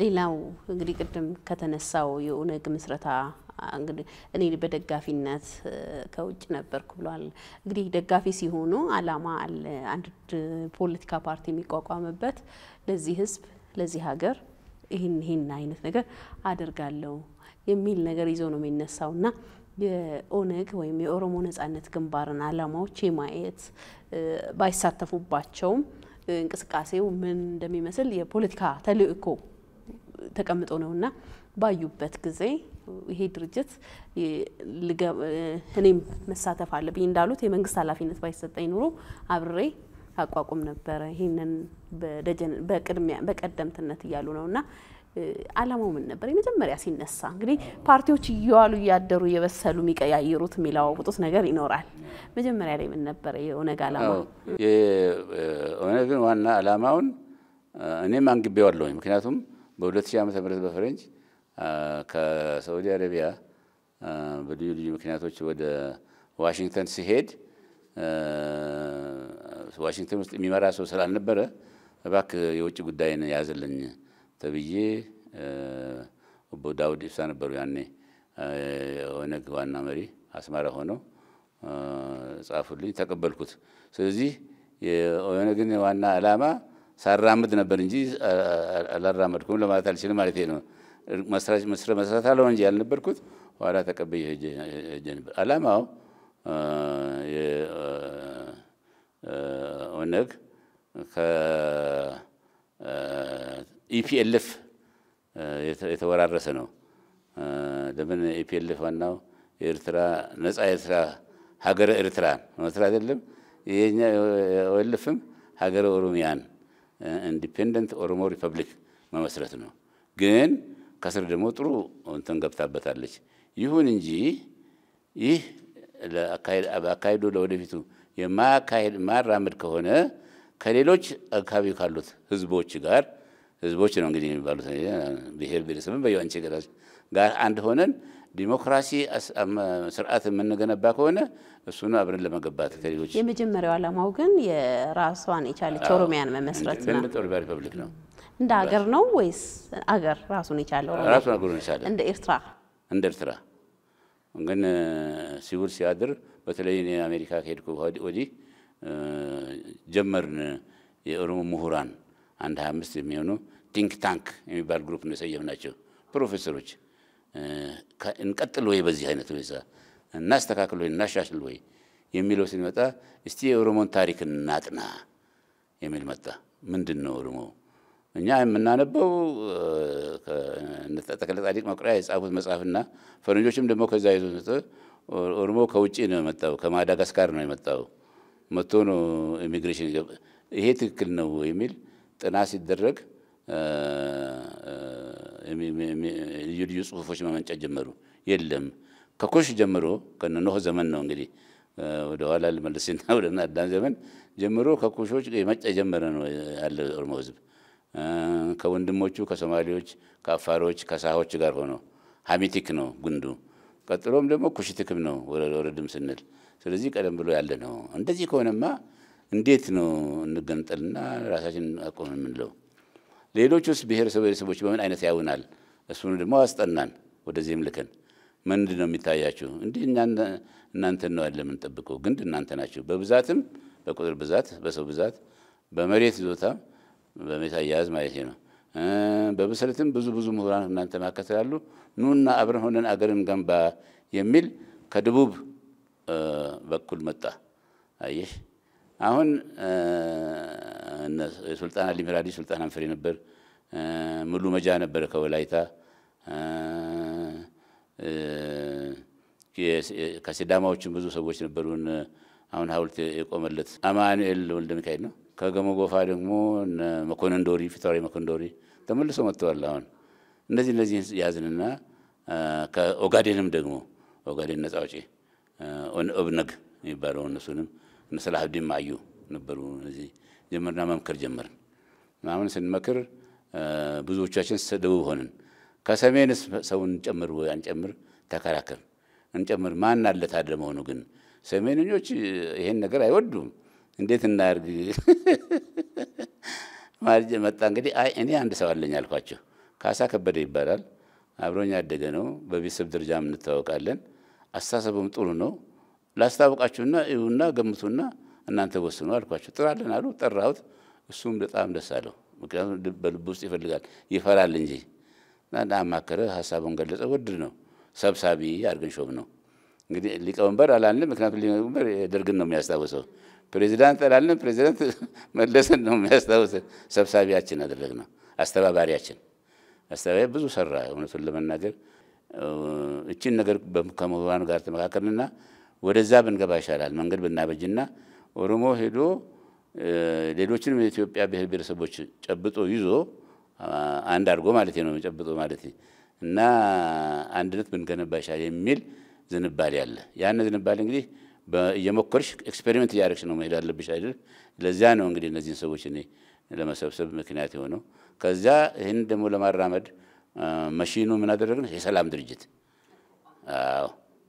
ሌላው እንግዲህ ቅድም ከተነሳው የኦነግ ምስረታ እንግዲህ እኔ በደጋፊነት ከውጭ ነበርኩ ብሏል። እንግዲህ ደጋፊ ሲሆኑ አላማ አለ። አንድ ፖለቲካ ፓርቲ የሚቋቋምበት ለዚህ ህዝብ፣ ለዚህ ሀገር ይህን ይህን አይነት ነገር አድርጋለሁ የሚል ነገር ይዞ ነው የሚነሳው እና የኦነግ ወይም የኦሮሞ ነጻነት ግንባርን አላማዎች የማየት ባይሳተፉባቸውም እንቅስቃሴው ምን እንደሚመስል የፖለቲካ ተልእኮ ተቀምጦ ነው ና ባዩበት ጊዜ ይሄ ድርጅት እኔም መሳተፍ አለብኝ እንዳሉት የመንግስት ኃላፊነት ባይሰጠኝ ኑሮ አብሬ አቋቁም ነበረ። ይህንን በቅድሚያ በቀደምትነት እያሉ ነው እና አላማው ምን ነበር? የመጀመሪያ ሲነሳ እንግዲህ ፓርቲዎች እየዋሉ እያደሩ እየበሰሉ የሚቀያየሩት የሚለዋውጡት ነገር ይኖራል። መጀመሪያ ላይ ምን ነበረ የኦነግ አላማ? የኦነግን ዋና አላማውን እኔም አንግቤዋለሁኝ። ምክንያቱም በ2000 ዓ ም በፈረንጅ ከሳዑዲ አረቢያ በልዩ ልዩ ምክንያቶች ወደ ዋሽንግተን ሲሄድ ዋሽንግተን ውስጥ የሚመራ ሰው ስላልነበረ እባክህ የውጭ ጉዳይን ያዝልኝ ተብዬ ኦቦ ዳውድ ኢብሳ ነበሩ ያኔ ኦነግ ዋና መሪ አስመራ ሆነው ጻፉልኝ፣ ተቀበልኩት። ስለዚህ የኦነግን ዋና ዓላማ ሳራምድ ነበር እንጂ አላራመድኩም ለማለት አልችልም ማለት ነው። መስራት አለው እንጂ ያልነበርኩት ኋላ ተቀበይ ሄጄ ነበር። ዓላማው ኦነግ ከኢፒኤልፍ የተወራረሰ ነው። ለምን ኢፒኤልፍ ዋናው የኤርትራ ነጻ ኤርትራ ሀገረ ኤርትራ መስራት አይደለም። የኛ ኦኤልፍም ሀገረ ኦሮሚያን ኢንዲፔንደንት ኦሮሞ ሪፐብሊክ መመስረት ነው። ግን ከስር ደግሞ ጥሩ እንትን ገብታበታለች። ይሁን እንጂ ይህ በአካሄዶ ለወደፊቱ የማያካሄድ የማያራምድ ከሆነ ከሌሎች አካባቢ ካሉት ህዝቦች ጋር ህዝቦች ነው እንግዲህ የሚባሉት ብሔር ብሔረሰብን በየዋንቼ ጋር አንድ ሆነን ዲሞክራሲ ስርዓት የምንገነባ ከሆነ እሱን አብረን ለመገባት ከሌሎች የመጀመሪያው ዓላማው ግን የራሷን የቻለች ኦሮሚያን መመስረት ነው። ኦሮሚያ ሪፐብሊክ ነው። እንደ አገር ነው ወይስ አገር ራሱን የቻለ ራሱን አገሩን የቻለ እንደ ኤርትራ እንደ ኤርትራ ግን ሲውል ሲያድር በተለይ እኔ አሜሪካ ከሄድኩ ወዲህ ጀመርን። የኦሮሞ ምሁራን አንድ ሀያ አምስት የሚሆኑ ቲንክ ታንክ የሚባል ግሩፕ ነው የሰየምናቸው ፕሮፌሰሮች እንቀጥል ወይ በዚህ አይነት ሁኔታ እናስተካክል ወይ እናሻሽል ወይ የሚለው ሲመጣ እስቲ የኦሮሞን ታሪክ እናጥና የሚል መጣ። ምንድን ነው ኦሮሞ እኛ የምናነበው ተክለ ጻድቅ መኩሪያ የጻፉት መጽሐፍና ፈረንጆችም ደግሞ ከዛ ይዞት ኦሮሞ ከውጭ ነው የመጣው፣ ከማዳጋስካር ነው የመጣው መቶ ነው ኢሚግሬሽን ይሄ ትክክል ነው የሚል ጥናት ሲደረግ ልዩ ልዩ ጽሁፎች መመንጨት ጀመሩ። የለም ከኮሽ ጀምሮ ከኖህ ዘመን ነው እንግዲህ ወደኋላ ልመልስና ወደ አዳም ዘመን ጀምሮ ከኮሾች መጫ ጀመረ ነው ያለ ኦሮሞ ህዝብ ከወንድሞቹ ከሶማሌዎች፣ ከአፋሮች፣ ከሳሆች ጋር ሆኖ ሀሚቲክ ነው ጉንዱ። ቀጥሎም ደግሞ ኩሽትክም ነው ወረድም ስንል ስለዚህ ቀደም ብሎ ያለ ነው። እንደዚህ ከሆነማ እንዴት ነው እንገንጠልና ራሳችን አቆም የምንለው? ውስጥ ብሔር ብሔረሰቦች በምን አይነት ያውናል? እሱን ደግሞ አስጠናን፣ ወደዚህም ልከን ምንድ ነው የሚታያችሁ? እንዲህ እናንተን ነው ያለ የምንጠብቀው፣ ግንድ እናንተ ናችሁ። በብዛትም በቁጥር ብዛት፣ በሰው ብዛት፣ በመሬት ይዞታም በሜት አያያዝ ነው። በመሰረትም ብዙ ብዙ ምሁራን እናንተ መካከል ኑና አብረን ሆነን አገርን ገንባ የሚል ከደቡብ በኩል መጣ። አየሽ አሁን ሱልጣን አሊ ሚራዲ ሱልጣን አንፈሪ ነበር፣ ሙሉ መጃ ነበር ከወላይታ ከሲዳማዎችን ብዙ ሰዎች ነበሩን። አሁን ሀውልት የቆመለት አማኑኤል ወልደ ሚካኤል ነው። ከገሞ ጎፋ ደግሞ መኮንን ዶሪ፣ ፊታውራሪ መኮንን ዶሪ ተመልሶ መጥተዋል። አሁን እንደዚህ እንደዚህ ያዝንና ከኦጋዴንም ደግሞ ኦጋዴን ነጻ አውጪ ኦብነግ የሚባለው እነሱንም እነ ሰላሀብዲን ማዩ ነበሩ። እዚህ ጀመርና መምከር ጀመርን። ምናምን ስንመክር ብዙዎቻችን ደቡብ ሆንን። ከሰሜንስ ሰውን እንጨምር ወይ አንጨምር ተከራከርን። እንጨምር ማን አለ ታድያ መሆኑ ግን ሰሜንኞች ይሄን ነገር አይወዱም። እንዴት እናድርግ ማርጀ መጣ። እንግዲህ አይ እኔ አንድ ሰው አለኝ አልኳቸው። ካሳ ከበደ ይባላል። አብሮኝ ያደገ ነው። በቤተሰብ ደረጃ እንተዋወቃለን። አስተሳሰቡም ጥሩ ነው። ላስታውቃችሁና እዩና ገምቱና እናንተ ወስኑ አልኳቸው። ጥራለን አሉ። ጠራሁት። እሱም በጣም ደስ አለው። ምክንያቱም በልብ ውስጥ ይፈልጋል ይፈራል እንጂ እና አማከረ፣ ሀሳቡን ገለጸ። ውድድ ነው። ሰብሳቢ አርገን ሾም ነው እንግዲህ ሊቀመንበር አላልንም። ምክንያቱም ሊቀመንበር ደርግን ነው የሚያስታውሰው ፕሬዚዳንት አላለን። ፕሬዚዳንት መለስን ነው የሚያስታውሰን። ሰብሳቢያችን ነው አስተባባሪያችን አስተባባሪ ብዙ ሰራ። እውነቱን ለመናገር እችን ነገር ከምሁራኑ ጋር ተመካከልንና ወደዛ ብንገባ ይሻላል መንገድ ብናበጅና ኦሮሞ ሄዶ ሌሎችንም የኢትዮጵያ ብሔር ብሔረሰቦች ጨብጦ ይዞ አንድ አድርጎ ማለት ነው ጨብጦ ማለት እና አንድነት ብንገነባ ይሻል የሚል ዝንባሌ አለ። ያን ዝንባሌ እንግዲህ እየሞከርሽ ኤክስፔሪመንት እያደረግሽ ነው መሄድ አለብሽ አይደል? ለዚያ ነው እንግዲህ እነዚህን ሰዎች እኔ ለመሰብሰብ ምክንያት የሆነው። ከዚያ ይህን ደግሞ ለማራመድ መሽኑ ምን አደረግን? የሰላም ድርጅት። አዎ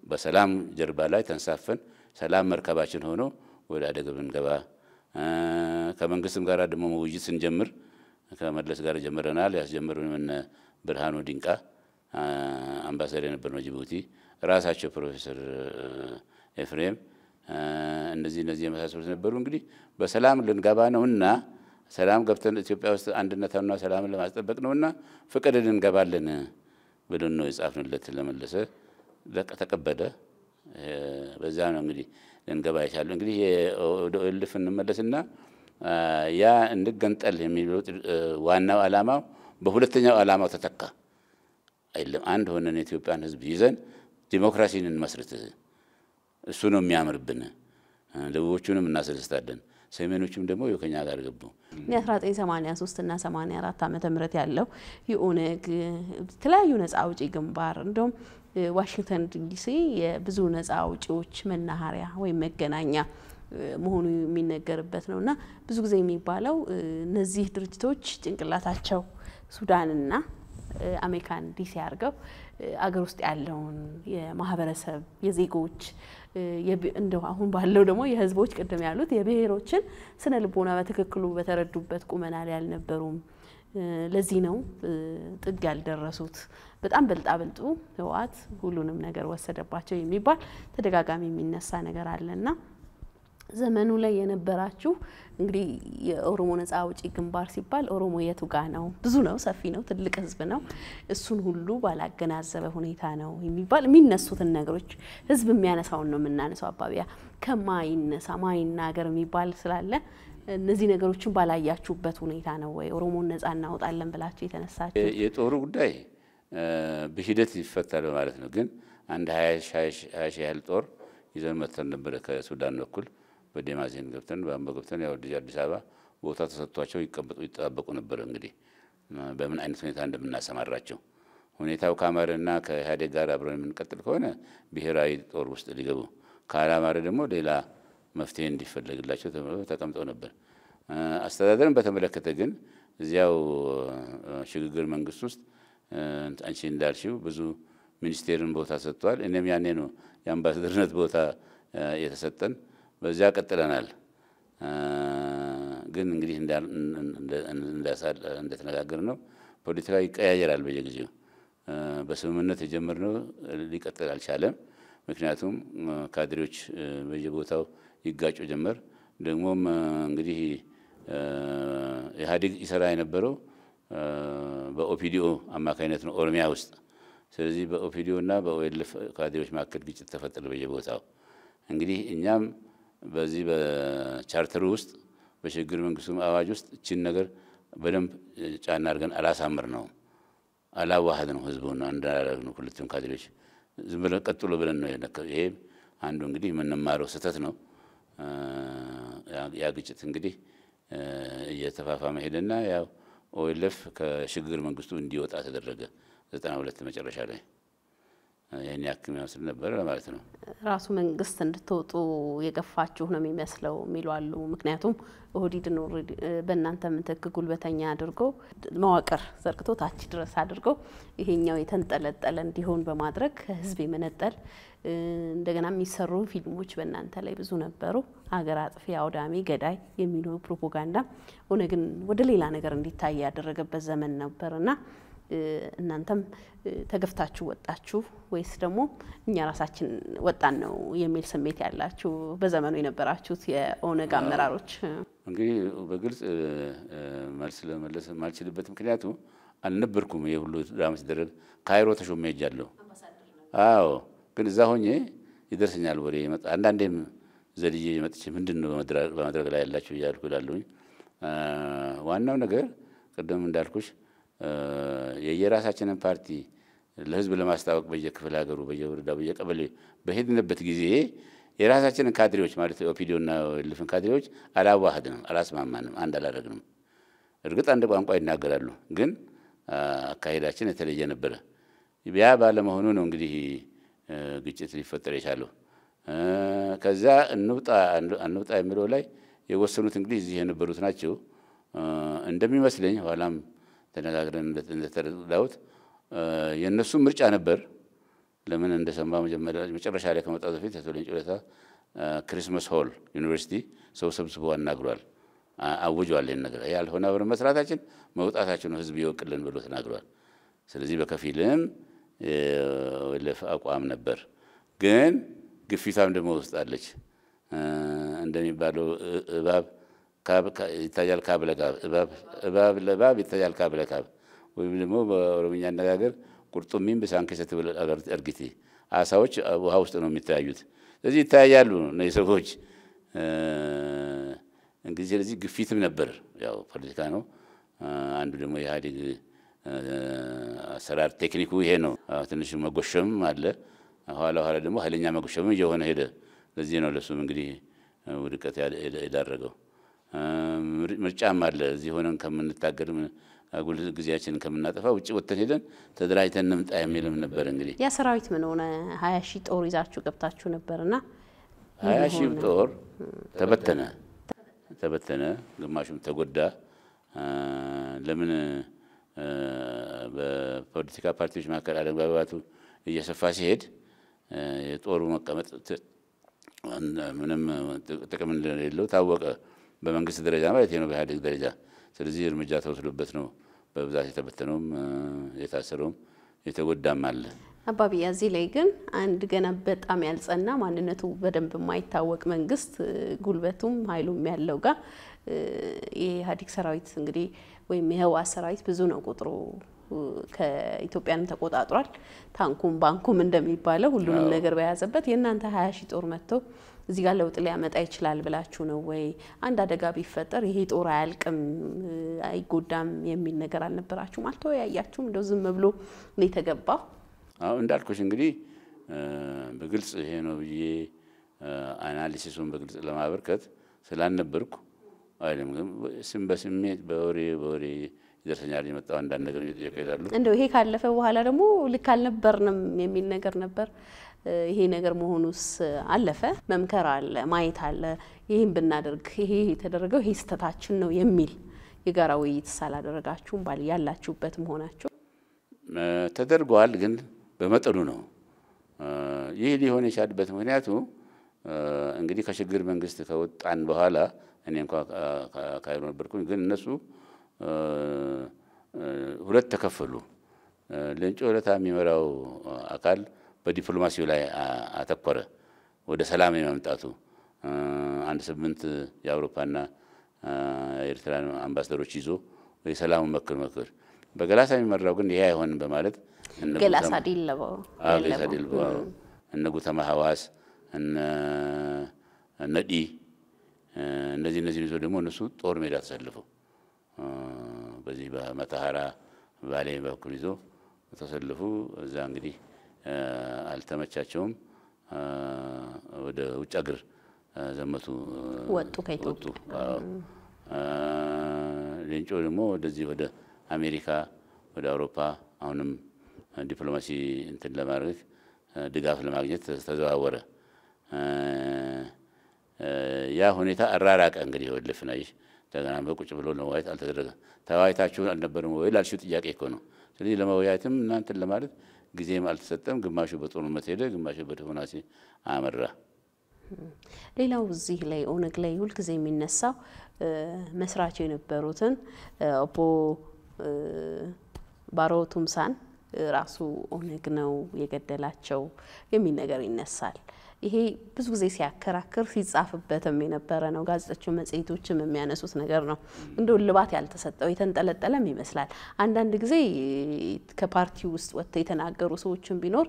በሰላም ጀርባ ላይ ተንሳፈን ሰላም መርከባችን ሆኖ ወደ አደገብ እንገባ። ከመንግስትም ጋር ደግሞ ውይይት ስንጀምር ከመለስ ጋር ጀምረናል። ያስጀመሩን ብርሃኑ ዲንቃ አምባሳደር የነበር ነው ጅቡቲ ራሳቸው ፕሮፌሰር ኤፍሬም እነዚህ እነዚህ የመሳሰሉት ነበሩ። እንግዲህ በሰላም ልንገባ ነውና ሰላም ገብተን ኢትዮጵያ ውስጥ አንድነትና ሰላምን ለማስጠበቅ ነውና ፍቅድ ልንገባለን ብለን ነው የጻፍንለት። ለመለሰ ተቀበለ። በዛ ነው እንግዲህ ልንገባ ይቻሉ። እንግዲህ ወደልፍ እንመለስና ያ እንገንጠል የሚለው ዋናው ዓላማው በሁለተኛው ዓላማው ተተካ። አይደለም አንድ ሆነን የኢትዮጵያን ሕዝብ ይዘን ዲሞክራሲን እንመስርት እሱ ነው የሚያምርብን። ደቡቦቹንም እናስደስታለን። ሰሜኖቹም ደግሞ ከኛ ጋር ገቡ። 1983 እና 84 ዓመተ ምህረት ያለው የኦነግ የተለያዩ ነጻ አውጪ ግንባር እንዲሁም ዋሽንግተን ዲሲ የብዙ ነጻ አውጪዎች መናኸሪያ ወይም መገናኛ መሆኑ የሚነገርበት ነው እና ብዙ ጊዜ የሚባለው እነዚህ ድርጅቶች ጭንቅላታቸው ሱዳንና አሜሪካን ዲሲ አድርገው አገር ውስጥ ያለውን የማህበረሰብ የዜጎች እንደ አሁን ባለው ደግሞ የህዝቦች ቅድም ያሉት የብሔሮችን ስነ ልቦና በትክክሉ በተረዱበት ቁመና ላይ አልነበሩም። ለዚህ ነው ጥግ ያልደረሱት። በጣም በልጣ በልጡ ህወሓት ሁሉንም ነገር ወሰደባቸው የሚባል ተደጋጋሚ የሚነሳ ነገር አለና ዘመኑ ላይ የነበራችሁ እንግዲህ የኦሮሞ ነጻ አውጪ ግንባር ሲባል ኦሮሞ የቱ ጋ ነው? ብዙ ነው፣ ሰፊ ነው፣ ትልቅ ህዝብ ነው። እሱን ሁሉ ባላገናዘበ ሁኔታ ነው የሚባል የሚነሱትን ነገሮች ህዝብ የሚያነሳውን ነው የምናነሳው። አባቢያ ከማይነሳ ማይናገር የሚባል ስላለ እነዚህ ነገሮችን ባላያችሁበት ሁኔታ ነው ወይ ኦሮሞን ነጻ እናወጣለን ብላችሁ የተነሳችሁ? የጦሩ ጉዳይ በሂደት ይፈታል ማለት ነው። ግን አንድ ሀያ ሺህ ያህል ጦር ይዘን መጥተን ነበረ ከሱዳን በኩል በዴማዜን ገብተን በአምቦ ገብተን ያው አዲስ አበባ ቦታ ተሰጥቷቸው ይቀመጡ ይጠባበቁ ነበር። እንግዲህ በምን አይነት ሁኔታ እንደምናሰማራቸው ሁኔታው ካማረና ከኢህአዴግ ጋር አብረን የምንቀጥል ከሆነ ብሔራዊ ጦር ውስጥ ሊገቡ ካላማረ ደግሞ ሌላ መፍትሄ እንዲፈለግላቸው ተቀምጠው ነበር። አስተዳደርን በተመለከተ ግን እዚያው ሽግግር መንግስት ውስጥ አንቺ እንዳልሽው ብዙ ሚኒስቴርን ቦታ ሰጥቷል። እኔም ያኔ ነው የአምባሳደርነት ቦታ የተሰጠን። በዚያ ቀጥለናል። ግን እንግዲህ እንደተነጋገር ነው ፖለቲካ ይቀያየራል በየጊዜው። በስምምነት የጀመርነው ሊቀጥል አልቻለም። ምክንያቱም ካድሬዎች በየቦታው ይጋጩ ጀመር። ደግሞም እንግዲህ ኢህአዴግ ይሰራ የነበረው በኦፒዲኦ አማካኝነት ነው ኦሮሚያ ውስጥ። ስለዚህ በኦፒዲኦ እና በኦኤልፍ ካድሬዎች መካከል ግጭት ተፈጠረ በየቦታው እንግዲህ እኛም በዚህ በቻርተሩ ውስጥ በሽግግር መንግስቱ አዋጅ ውስጥ እችን ነገር በደንብ ጫና አድርገን አላሳምር ነው አላዋህድ ነው ህዝቡን አንዳረግ ነው ሁለቱም ካድሬዎች ዝም ብለን ቀጥሎ ብለን ነው የነከ ይሄ አንዱ እንግዲህ የምንማረው ስህተት ነው። ያ ግጭት እንግዲህ እየተፋፋመ ሄደና ያው ኦኤልኤፍ ከሽግግር መንግስቱ እንዲወጣ ተደረገ ዘጠና ሁለት መጨረሻ ላይ ይህን ያክል የሚመስል ነበር ለማለት ነው። ራሱ መንግስት እንድትወጡ የገፋችሁ ነው የሚመስለው የሚሉ አሉ። ምክንያቱም ኦህዴድን በእናንተ ምትክ ጉልበተኛ አድርገው መዋቅር ዘርግቶ ታች ድረስ አድርገው ይሄኛው የተንጠለጠለ እንዲሆን በማድረግ ህዝብ የመነጠል እንደገና የሚሰሩ ፊልሞች በእናንተ ላይ ብዙ ነበሩ። ሀገር አጥፊ፣ አውዳሚ፣ ገዳይ የሚሉ ፕሮፓጋንዳ ኦነግን ወደ ሌላ ነገር እንዲታይ ያደረገበት ዘመን ነበር እና እናንተም ተገፍታችሁ ወጣችሁ ወይስ ደግሞ እኛ ራሳችን ወጣን ነው የሚል ስሜት ያላችሁ በዘመኑ የነበራችሁት የኦነግ አመራሮች? እንግዲህ በግልጽ መልስ ለመለስ የማልችልበት ምክንያቱ አልነበርኩም። ይህ ሁሉ ድራማ ሲደረግ ካይሮ ተሾሜ ሄጃለሁ። አዎ፣ ግን እዛ ሆኜ ይደርሰኛል ወሬ አንዳንዴም ዘልዬ መጥቼ ምንድን ነው በማድረግ ላይ ያላችሁ እያልኩ ይላሉኝ። ዋናው ነገር ቅድም እንዳልኩሽ የየራሳችንን ፓርቲ ለህዝብ ለማስታወቅ በየክፍለ ሀገሩ በየወረዳ በየቀበሌ በሄድንበት ጊዜ የራሳችንን ካድሬዎች ማለት ኦፒዲዮና ልፍን ካድሬዎች አላዋህድንም፣ አላስማማንም፣ አንድ አላደረግንም። እርግጥ አንድ ቋንቋ ይናገራሉ፣ ግን አካሄዳችን የተለየ ነበረ። ያ ባለመሆኑ ነው እንግዲህ ግጭት ሊፈጠር የቻለው። ከዛ እንውጣ እንውጣ የሚለው ላይ የወሰኑት እንግዲህ እዚህ የነበሩት ናቸው እንደሚመስለኝ ኋላም ተነጋግረን እንደተረዳሁት የእነሱ ምርጫ ነበር። ለምን እንደሰማ መጨረሻ ላይ ከመጣት በፊት አቶ ሌንጮ ለታ ክሪስመስ ሆል ዩኒቨርሲቲ ሰው ሰብስቦ አናግሯል፣ አውጇል። ይህን ነገር ያልሆነ አብረን መስራታችን መውጣታችን ነው ህዝብ ይወቅልን ብሎ ተናግሯል። ስለዚህ በከፊልም ወለፍ አቋም ነበር፣ ግን ግፊቷም ደግሞ ውስጥ አለች እንደሚባለው እባብ ይታያል ካብ እባብ ለባብ ይታያል ካብ ወይም ደግሞ በኦሮምኛ አነጋገር ቁርጡሚን ብሳንኪሰ ትብል እርግቲ አሳዎች ውሃ ውስጥ ነው የሚተያዩት። ስለዚህ ይታያሉ ነው ሰዎች እንግዲህ። ስለዚህ ግፊትም ነበር፣ ያው ፖለቲካ ነው። አንዱ ደግሞ የኢህአዴግ አሰራር ቴክኒኩ ይሄ ነው። ትንሽ መጎሸምም አለ። ኋላ ኋላ ደግሞ ኃይለኛ መጎሸምም እየሆነ ሄደ። ለዚህ ነው ለሱም እንግዲህ ውድቀት የዳረገው። ምርጫም አለ። እዚህ ሆነን ከምንታገል አጉል ጊዜያችንን ከምናጠፋ ውጭ ወጥተን ሄደን ተደራጅተን እንምጣ የሚልም ነበር። እንግዲህ ያ ሰራዊት ምን ሆነ? ሀያ ሺህ ጦር ይዛችሁ ገብታችሁ ነበርና ሀያ ሺህ ጦር ተበተነ ተበተነ፣ ግማሹም ተጎዳ። ለምን በፖለቲካ ፓርቲዎች መካከል አለመግባባቱ እየሰፋ ሲሄድ የጦሩ መቀመጥ ምንም ጥቅም እንደሌለው ታወቀ። በመንግስት ደረጃ ማለት ነው፣ በኢህአዴግ ደረጃ። ስለዚህ እርምጃ ተወስዶበት ነው በብዛት የተበተነውም የታሰረውም የተጎዳም አለ። አባቢያ እዚህ ላይ ግን አንድ ገና በጣም ያልጸና ማንነቱ በደንብ የማይታወቅ መንግስት ጉልበቱም ኃይሉም ያለው ጋር የኢህአዴግ ሰራዊት እንግዲህ ወይም የህወሓት ሰራዊት ብዙ ነው ቁጥሩ ከኢትዮጵያንም ተቆጣጥሯል። ታንኩም ባንኩም እንደሚባለው ሁሉንም ነገር በያዘበት የእናንተ ሀያ ሺህ ጦር መጥተው እዚህ ጋር ለውጥ ሊያመጣ ይችላል ብላችሁ ነው ወይ? አንድ አደጋ ቢፈጠር ይሄ ጦር አያልቅም አይጎዳም የሚል ነገር አልነበራችሁም? አልተወያያችሁም? እንደው ዝም ብሎ ነው የተገባው? አዎ እንዳልኩሽ እንግዲህ በግልጽ ይሄ ነው ብዬ አናሊሲሱን በግልጽ ለማበርከት ስላልነበርኩ አይደለም ግን ስም በስሜት በወሬ በወሬ ይደርሰኛል የመጣው አንዳንድ ነገር እየጠየቁ እንደው ይሄ ካለፈ በኋላ ደግሞ ልክ አልነበርንም የሚል ነገር ነበር። ይሄ ነገር መሆኑስ አለፈ፣ መምከር አለ፣ ማየት አለ፣ ይህን ብናደርግ ይሄ የተደረገው ይሄ ስህተታችን ነው የሚል የጋራ ውይይት ሳላደረጋችሁም ባል ያላችሁበት መሆናችሁ ተደርጓል፣ ግን በመጠኑ ነው። ይህ ሊሆን የቻልበት ምክንያቱ እንግዲህ ከሽግግር መንግስት ከወጣን በኋላ እኔ እንኳ ካይሮ ነበርኩኝ፣ ግን እነሱ ሁለት ተከፈሉ። ለንጮ ለታ የሚመራው አካል በዲፕሎማሲው ላይ አተኮረ። ወደ ሰላም የማምጣቱ አንድ ስምንት የአውሮፓና የኤርትራ አምባሳደሮች ይዞ የሰላሙን መክር መክር በገላሳ የሚመራው ግን ይሄ አይሆንም በማለት ገላሳ ዲለበው እነ ጉተማ ሐዋስ እነ ነዲ እነዚህ እነዚህ ይዞ ደግሞ እነሱ ጦር ሜዳ ተሰልፈው በዚህ በመተሐራ ባሌ በኩል ይዞ ተሰልፉ እዛ እንግዲህ አልተመቻቸውም። ወደ ውጭ ሀገር ዘመቱ ወጡ ከኢትዮጵያ ሌንጮ ደግሞ ወደዚህ ወደ አሜሪካ ወደ አውሮፓ አሁንም ዲፕሎማሲ እንትን ለማድረግ ድጋፍ ለማግኘት ተዘዋወረ። ያ ሁኔታ አራራቀ። እንግዲህ ወለፍና ይህ እንደገና በቁጭ ብሎ ለመወያየት አልተደረገም። ተወያይታችሁን አልነበርም ወይ ላልሽው ጥያቄ እኮ ነው። ስለዚህ ለመወያየትም እናንትን ለማለት ጊዜም አልተሰጠም። ግማሹ በጦርነት ሄደ፣ ግማሹ በዲፕሎማሲ አመራ። ሌላው እዚህ ላይ ኦነግ ላይ ሁልጊዜ የሚነሳው መስራቸው የነበሩትን ኦቦ ባሮ ቱምሳን ራሱ ኦነግ ነው የገደላቸው የሚል ነገር ይነሳል። ይሄ ብዙ ጊዜ ሲያከራክር ሲጻፍበትም የነበረ ነው። ጋዜጦችም መጽሄቶችም የሚያነሱት ነገር ነው። እንደ ልባት ያልተሰጠው የተንጠለጠለም ይመስላል። አንዳንድ ጊዜ ከፓርቲ ውስጥ ወጥተው የተናገሩ ሰዎችም ቢኖር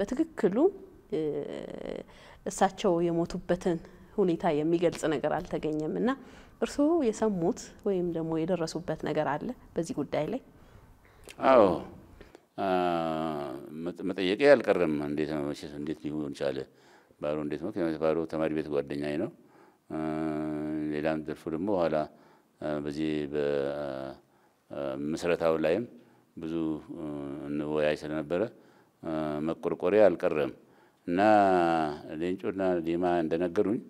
በትክክሉ እሳቸው የሞቱበትን ሁኔታ የሚገልጽ ነገር አልተገኘም እና እርስዎ የሰሙት ወይም ደግሞ የደረሱበት ነገር አለ በዚህ ጉዳይ ላይ? አዎ መጠየቅ አልቀረም። እንዴት እንዴት ሊሆን ቻለ? ባሮ እንዴት ነው? ባሮ ተማሪ ቤት ጓደኛዬ ነው። ሌላም ዘርፎ ደግሞ በኋላ በዚህ በምስረታው ላይም ብዙ እንወያይ ስለነበረ መቆርቆሬ አልቀረም እና ሌንጮና ሌማ እንደነገሩኝ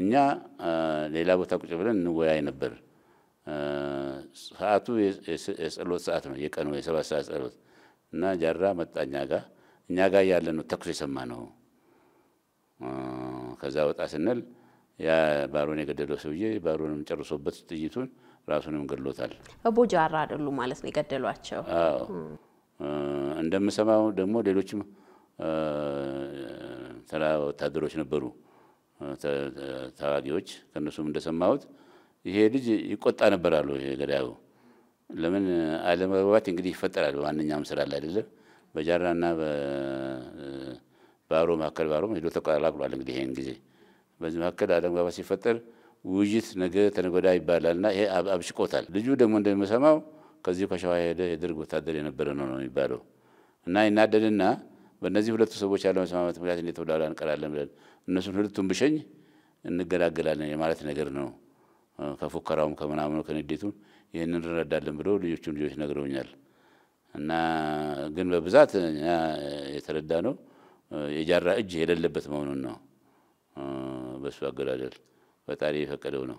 እኛ ሌላ ቦታ ቁጭ ብለን እንወያይ ነበር። ሰዓቱ የጸሎት ሰዓት ነው። የቀኑ የሰባት ሰዓት ጸሎት እና ጃራ መጣ እኛ ጋ እኛ ጋር ያለን ተኩስ የሰማ ነው። ከዛ ወጣ ስንል ያ ባሮን የገደለው ሰውዬ ባሮንም ጨርሶበት ጥይቱን ራሱንም ገድሎታል። አቦ ጃራ አይደሉ ማለት ነው የገደሏቸው? እንደምሰማው ደግሞ ሌሎችም ተራ ወታደሮች ነበሩ ተዋጊዎች። ከእነሱም እንደሰማሁት ይሄ ልጅ ይቆጣ ነበር አሉ ገዳዩ ለምን አለመግባባት እንግዲህ ይፈጠራል በማንኛውም ስራ ላይ አይደለም። በጃራና በባሮ መካከል ባሮ ሄዶ ተቀላቅሏል። እንግዲህ ይህን ጊዜ በዚህ መካከል አለመግባባት ሲፈጠር ውይይት ነገ ተነጎዳ ይባላል ይሄ አብሽቆታል። ልጁ ደግሞ እንደሚሰማው ከዚሁ ከሸዋ ሄደ የደርግ ወታደር የነበረ ነው ነው የሚባለው እና ይናደድና በእነዚህ ሁለቱ ሰዎች ያለ መስማማት ምክንያት እንዴት ተብላላ እንቀራለን ብለን እነሱን ሁለቱን ብሸኝ እንገላገላለን የማለት ነገር ነው። ከፉከራውም ከምናምኑ ከንዴቱም ይህንን እንረዳለን ብለው ልጆቹም ልጆች ነግረውኛል። እና ግን በብዛት የተረዳ ነው የጃራ እጅ የሌለበት መሆኑን ነው። በሱ አገዳደል ፈጣሪ የፈቀደው ነው።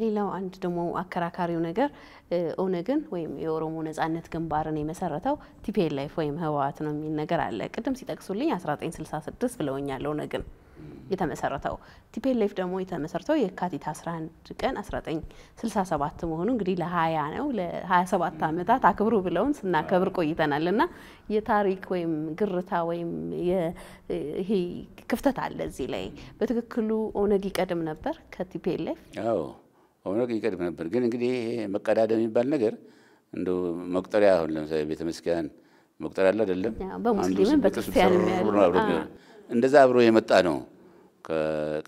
ሌላው አንድ ደግሞ አከራካሪው ነገር ኦነግን ወይም የኦሮሞ ነጻነት ግንባርን የመሰረተው ቲፒኤልኤፍ ወይም ህወሓት ነው የሚል ነገር አለ። ቅድም ሲጠቅሱልኝ 1966 ብለውኛል ኦነግን የተመሰረተው ቲፒኤልኤፍ ደግሞ የተመሰረተው የካቲት 11 ቀን 1967 መሆኑ እንግዲህ ለ20 ነው ለ27 ዓመታት አክብሩ ብለውን ስናከብር ቆይተናል። እና የታሪክ ወይም ግርታ ወይም ይሄ ክፍተት አለ እዚህ ላይ በትክክሉ ኦነግ ይቀድም ነበር ከቲፒኤልኤፍ? አዎ ኦነግ ይቀድም ነበር። ግን እንግዲህ ይሄ መቀዳደም የሚባል ነገር እንደ መቁጠሪያ አሁን ለምሳሌ ቤተ ክርስቲያን መቁጠሪያ አለ አይደለም፣ በሙስሊምን በክርስቲያን እንደዛ አብሮ የመጣ ነው።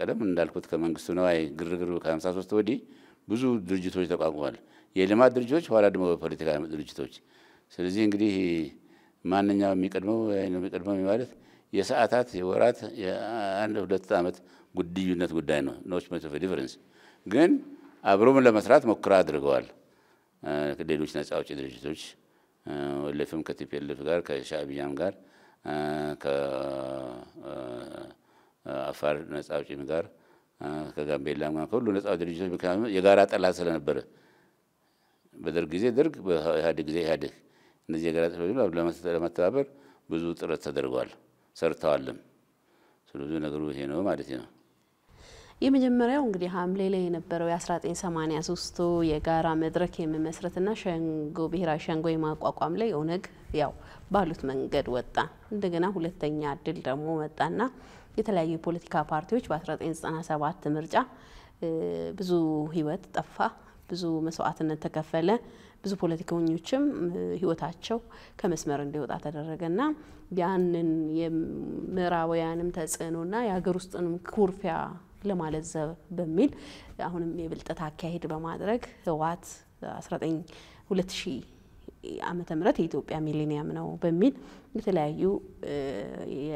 ቀደም እንዳልኩት ከመንግስቱ ነዋይ ግርግር ከ53 ወዲህ ብዙ ድርጅቶች ተቋቁሟል። የልማት ድርጅቶች ኋላ ደግሞ በፖለቲካ ድርጅቶች። ስለዚህ እንግዲህ ማንኛው የሚቀድመው የሚቀድመው ማለት የሰዓታት የወራት የአንድ ሁለት ዓመት ጉድዩነት ጉዳይ ነው። ኖች መቶ ዲፈረንስ ግን አብሮም ለመስራት ሞክራ አድርገዋል። ሌሎች ነፃ አውጪ ድርጅቶች ወለፍም ከቲፒኤልፍ ጋር ከሻዕቢያም ጋር ከአፋር ነጻ አውጪም ጋር ከጋምቤላ ጋር ከሁሉ ነጻ ድርጅቶች ምክንያቱም የጋራ ጠላት ስለነበረ በደርግ ጊዜ ደርግ፣ በኢህአዴግ ጊዜ ኢህአዴግ እነዚህ የጋራ ጠላት ለመተባበር ብዙ ጥረት ተደርጓል፣ ሰርተዋልም። ስለዚህ ነገሩ ይሄ ነው ማለት ነው። የመጀመሪያው እንግዲህ ሐምሌ ላይ የነበረው የ1983 የጋራ መድረክ የመመስረትና ሸንጎ ብሔራዊ ሸንጎ የማቋቋም ላይ ኦነግ ያው ባሉት መንገድ ወጣ። እንደገና ሁለተኛ እድል ደግሞ መጣና የተለያዩ የፖለቲካ ፓርቲዎች በ1997 ምርጫ ብዙ ህይወት ጠፋ፣ ብዙ መስዋዕትነት ተከፈለ። ብዙ ፖለቲከኞችም ህይወታቸው ከመስመር እንዲወጣ ተደረገና ያንን የምዕራባውያንም ተጽዕኖና የሀገር ውስጥንም ኩርፊያ ለማለዘብ በሚል አሁንም የብልጠት አካሄድ በማድረግ ህወሓት 19 2000 ዓመተ ምህረት የኢትዮጵያ ሚሌኒየም ነው በሚል የተለያዩ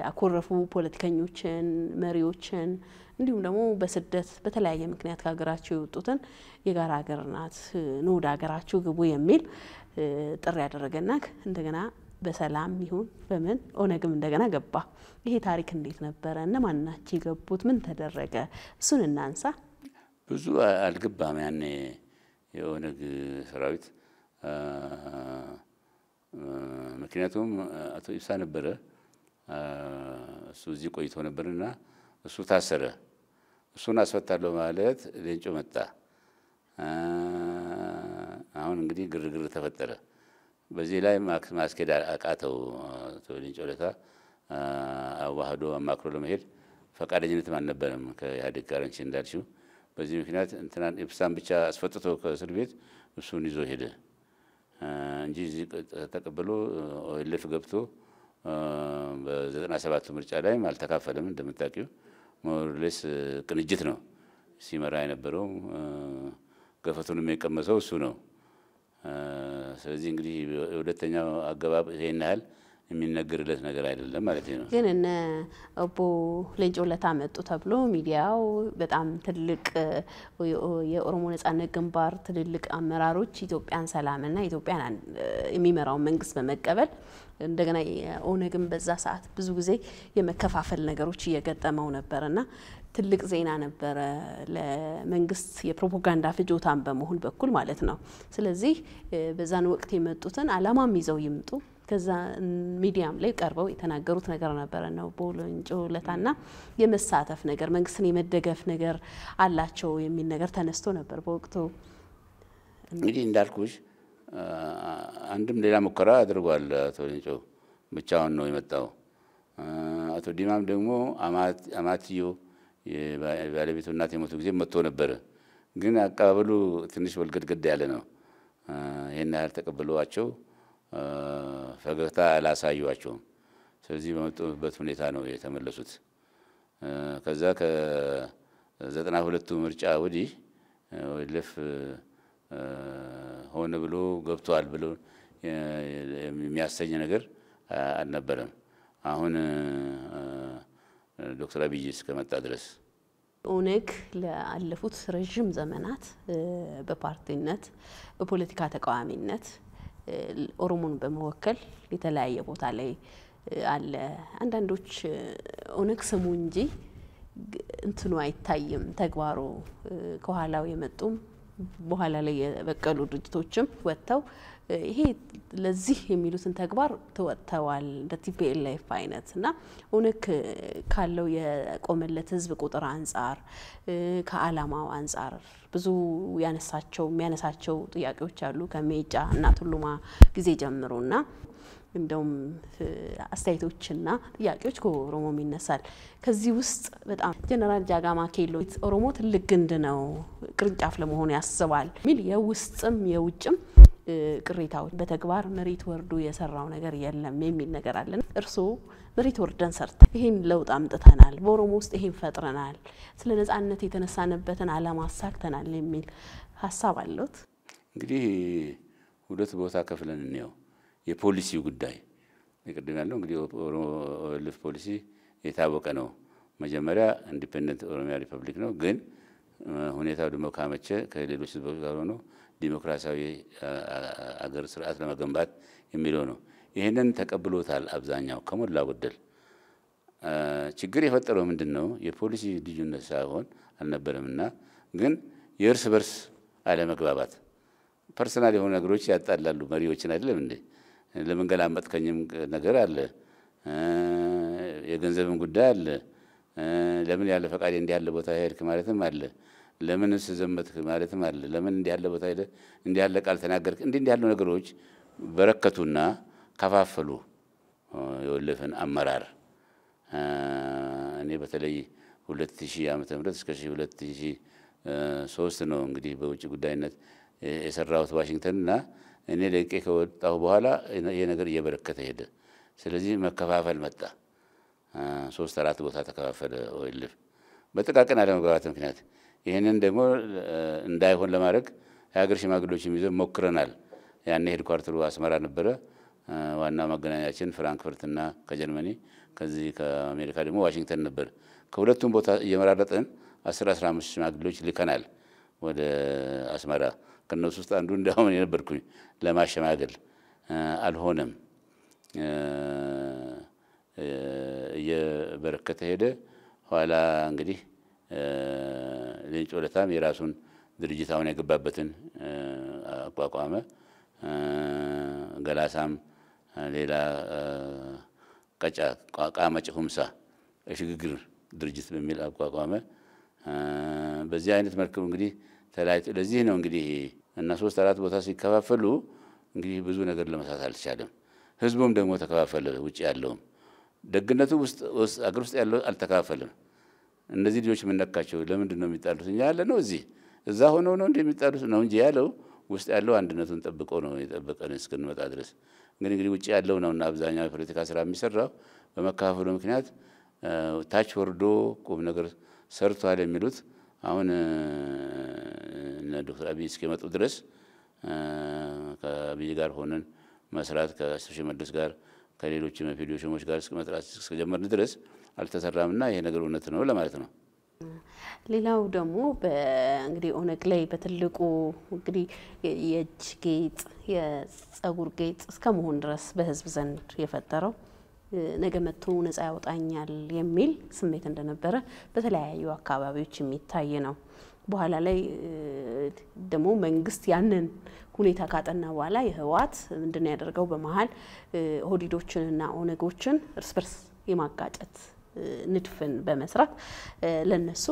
ያኮረፉ ፖለቲከኞችን፣ መሪዎችን እንዲሁም ደግሞ በስደት በተለያየ ምክንያት ከሀገራቸው የወጡትን የጋራ ሀገር ናት፣ ኑ ወደ ሀገራችሁ ግቡ የሚል ጥሪ ያደረገና እንደገና በሰላም ይሁን በምን ኦነግም እንደገና ገባ። ይሄ ታሪክ እንዴት ነበረ? እነማን ናቸው የገቡት? ምን ተደረገ? እሱን እናንሳ። ብዙ አልገባም። ያኔ የኦነግ ሰራዊት ምክንያቱም አቶ ኢብሳ ነበረ፣ እሱ እዚህ ቆይቶ ነበርና እሱ ታሰረ። እሱን አስፈታለሁ ማለት ሌንጮ መጣ። አሁን እንግዲህ ግርግር ተፈጠረ። በዚህ ላይ ማስኬድ አቃተው። ቶሊን ጮለታ አዋህዶ አማክሮ ለመሄድ ፈቃደኝነትም አልነበረም ከኢህአዴግ ጋር እንቺ እንዳልሽው። በዚህ ምክንያት እንትናን ኢብሳን ብቻ አስፈጥቶ ከእስር ቤት እሱን ይዞ ሄደ እንጂ እዚህ ተቀብሎ ኦኤልኤፍ ገብቶ በዘጠና ሰባቱ ምርጫ ላይም አልተካፈለም። እንደምታውቂው ሞርሌስ ቅንጅት ነው ሲመራ የነበረው ገፈቱን የሚቀመሰው እሱ ነው። ስለዚህ እንግዲህ የሁለተኛው አገባብ ይሄን ያህል የሚነገርለት ነገር አይደለም ማለት ነው። ግን እነ ኦቦ ሌንጮ ለታ መጡ ተብሎ ሚዲያው በጣም ትልቅ የኦሮሞ ነጻነት ግንባር ትልልቅ አመራሮች ኢትዮጵያን ሰላምና ኢትዮጵያን የሚመራውን መንግስት በመቀበል እንደገና ኦነግን በዛ ሰዓት ብዙ ጊዜ የመከፋፈል ነገሮች እየገጠመው ነበር እና ትልቅ ዜና ነበረ ለመንግስት የፕሮፓጋንዳ ፍጆታን በመሆን በኩል ማለት ነው። ስለዚህ በዛን ወቅት የመጡትን አላማም ይዘው ይምጡ ከዛ ሚዲያም ላይ ቀርበው የተናገሩት ነገር ነበረ ነው ቦሎንጮ ና የመሳተፍ ነገር መንግስትን የመደገፍ ነገር አላቸው የሚል ነገር ተነስቶ ነበር በወቅቱ። እንግዲህ እንዳልኩሽ አንድም ሌላ ሙከራ አድርጓል። አቶ ሌንጮ ብቻውን ነው የመጣው። አቶ ዲማም ደግሞ አማትዮ ባለቤቱ እናት የሞቱ ጊዜ መጥቶ ነበረ። ግን አቀባበሉ ትንሽ ወልገድገድ ያለ ነው። ይህን ያህል ተቀብለዋቸው ፈገግታ አላሳዩቸውም። ስለዚህ በመጡበት ሁኔታ ነው የተመለሱት። ከዛ ከዘጠና ሁለቱ ምርጫ ወዲህ ወለፍ ሆን ብሎ ገብቷል ብሎ የሚያሰኝ ነገር አልነበረም። አሁን ዶክተር አብይ እስከመጣ ድረስ ኦነግ ለአለፉት ረዥም ዘመናት በፓርቲነት፣ በፖለቲካ ተቃዋሚነት ኦሮሞን በመወከል የተለያየ ቦታ ላይ አለ። አንዳንዶች ኦነግ ስሙ እንጂ እንትኑ አይታይም። ተግባሩ ከኋላው የመጡም በኋላ ላይ የበቀሉ ድርጅቶችም ወጥተው ይሄ ለዚህ የሚሉትን ተግባር ተወጥተዋል። እንደ ቲፒኤልኤፍ አይነት እና ኦነግ ካለው የቆመለት ህዝብ ቁጥር አንጻር ከአላማው አንጻር ብዙ ያነሳቸው የሚያነሳቸው ጥያቄዎች አሉ ከሜጫ እና ቱሉማ ጊዜ ጀምሮ እና እንደውም አስተያየቶችና ጥያቄዎች ከኦሮሞም ይነሳል። ከዚህ ውስጥ በጣም ጀነራል ጃጋማ ኬሎ ኦሮሞ ትልቅ ግንድ ነው፣ ቅርንጫፍ ለመሆኑ ያስባል የሚል የውስጥም የውጭም ቅሬታዎች በተግባር መሬት ወርዶ የሰራው ነገር የለም የሚል ነገር አለን። እርስዎ መሬት ወርደን ሰርተ ይህን ለውጥ አምጥተናል፣ በኦሮሞ ውስጥ ይህን ፈጥረናል፣ ስለ ነጻነት የተነሳንበትን አላማ አሳክተናል የሚል ሀሳብ አለት። እንግዲህ ሁለት ቦታ ከፍለን እንየው። የፖሊሲው ጉዳይ ቅድም ያለው እንግዲህ ኦሮሞ ልፍ ፖሊሲ የታወቀ ነው። መጀመሪያ ኢንዲፔንደንት ኦሮሚያ ሪፐብሊክ ነው። ግን ሁኔታው ደግሞ ካመቸ ከሌሎች ህዝቦች ጋር ሆኖ ዲሞክራሲያዊ አገር ስርዓት ለመገንባት የሚለው ነው። ይህንን ተቀብሎታል አብዛኛው ከሞላ ጎደል። ችግር የፈጠረው ምንድን ነው? የፖሊሲ ልዩነት ሳይሆን አልነበረምና፣ ግን የእርስ በርስ አለመግባባት ፐርሰናል የሆኑ ነገሮች ያጣላሉ መሪዎችን አይደለም እንዴ? ለመንገላመጥከኝም ነገር አለ፣ የገንዘብም ጉዳይ አለ፣ ለምን ያለ ፈቃድ እንዲህ ያለ ቦታ ሄድክ ማለትም አለ። ለምን ስዘመትህ ማለትም አለ። ለምን ያለ ቦታ ሄደ ያለ ቃል ተናገርክ እንዲህ እንዲያሉ ነገሮች በረከቱና ከፋፈሉ የወለፈን አመራር እኔ በተለይ 2000 ዓመተ ምህረት እስከ 2003 ነው እንግዲህ በውጭ ጉዳይነት የሰራሁት ዋሽንግተን እና እኔ ለቄ ከወጣሁ በኋላ ይሄ ነገር እየበረከተ ሄደ። ስለዚህ መከፋፈል መጣ። ሶስት አራት ቦታ ተከፋፈለ። ኦይልፍ በጥቃቅን አለመግባባት ምክንያት ይህንን ደግሞ እንዳይሆን ለማድረግ የሀገር ሽማግሌዎችም ይዘን ሞክረናል። ያኔ ሄድኳርተሩ አስመራ ነበረ። ዋና መገናኛችን ፍራንክፈርትና ከጀርመኒ ከዚህ ከአሜሪካ ደግሞ ዋሽንግተን ነበር። ከሁለቱም ቦታ እየመራረጠን አስር አስራ አምስት ሽማግሌዎች ልከናል ወደ አስመራ። ከነሱ ውስጥ አንዱ እንዲያውም የነበርኩኝ ለማሸማገል አልሆነም። እየበረከተ ሄደ። ኋላ እንግዲህ ሌንጮ ለታም የራሱን ድርጅት አሁን የገባበትን አቋቋመ። ገላሳም ሌላ ቀጫ ቃመጭ ሁምሳ የሽግግር ድርጅት በሚል አቋቋመ። በዚህ አይነት መልክ እንግዲህ ተለያይቶ ለዚህ ነው እንግዲህ እና ሶስት አራት ቦታ ሲከፋፈሉ እንግዲህ ብዙ ነገር ለመስራት አልቻለም። ህዝቡም ደግሞ ተከፋፈለ። ውጭ ያለውም ደግነቱ ውስጥ አገር ውስጥ ያለው አልተከፋፈለም። እነዚህ ልጆች የምነካቸው ለምንድን ነው የሚጣሉት? እኛ ያለ ነው እዚህ እዛ ሆነው ነው እንደ የሚጣሉት ነው እንጂ ያለው ውስጥ ያለው አንድነቱን ጠብቆ ነው የጠበቀን እስክንመጣ ድረስ እንግዲህ እንግዲህ ውጭ ያለው ነውና አብዛኛው የፖለቲካ ስራ የሚሰራው በመከፋፈሉ ምክንያት ታች ወርዶ ቁም ነገር ሰርቷል የሚሉት አሁን ዶክተር አብይ እስኪመጡ ድረስ ከአብይ ጋር ሆነን መስራት ከአስር ሺህ ጋር ከሌሎች የመፌዲዮ ሽሞች ጋር እስከ እስከጀመርን ድረስ አልተሰራምና ይሄ ነገር እውነት ነው ለማለት ነው። ሌላው ደግሞ እንግዲህ ኦነግ ላይ በትልቁ እንግዲህ የእጅ ጌጥ፣ የጸጉር ጌጥ እስከ መሆን ድረስ በህዝብ ዘንድ የፈጠረው ነገ መጥቶ ነጻ ያወጣኛል የሚል ስሜት እንደነበረ በተለያዩ አካባቢዎች የሚታይ ነው። በኋላ ላይ ደግሞ መንግስት ያንን ሁኔታ ካጠና በኋላ የህወሓት ምንድን ያደርገው በመሀል ኦህዴዶችንና ኦነጎችን እርስ በርስ የማጋጨት ንድፍን በመስራት ለነሱ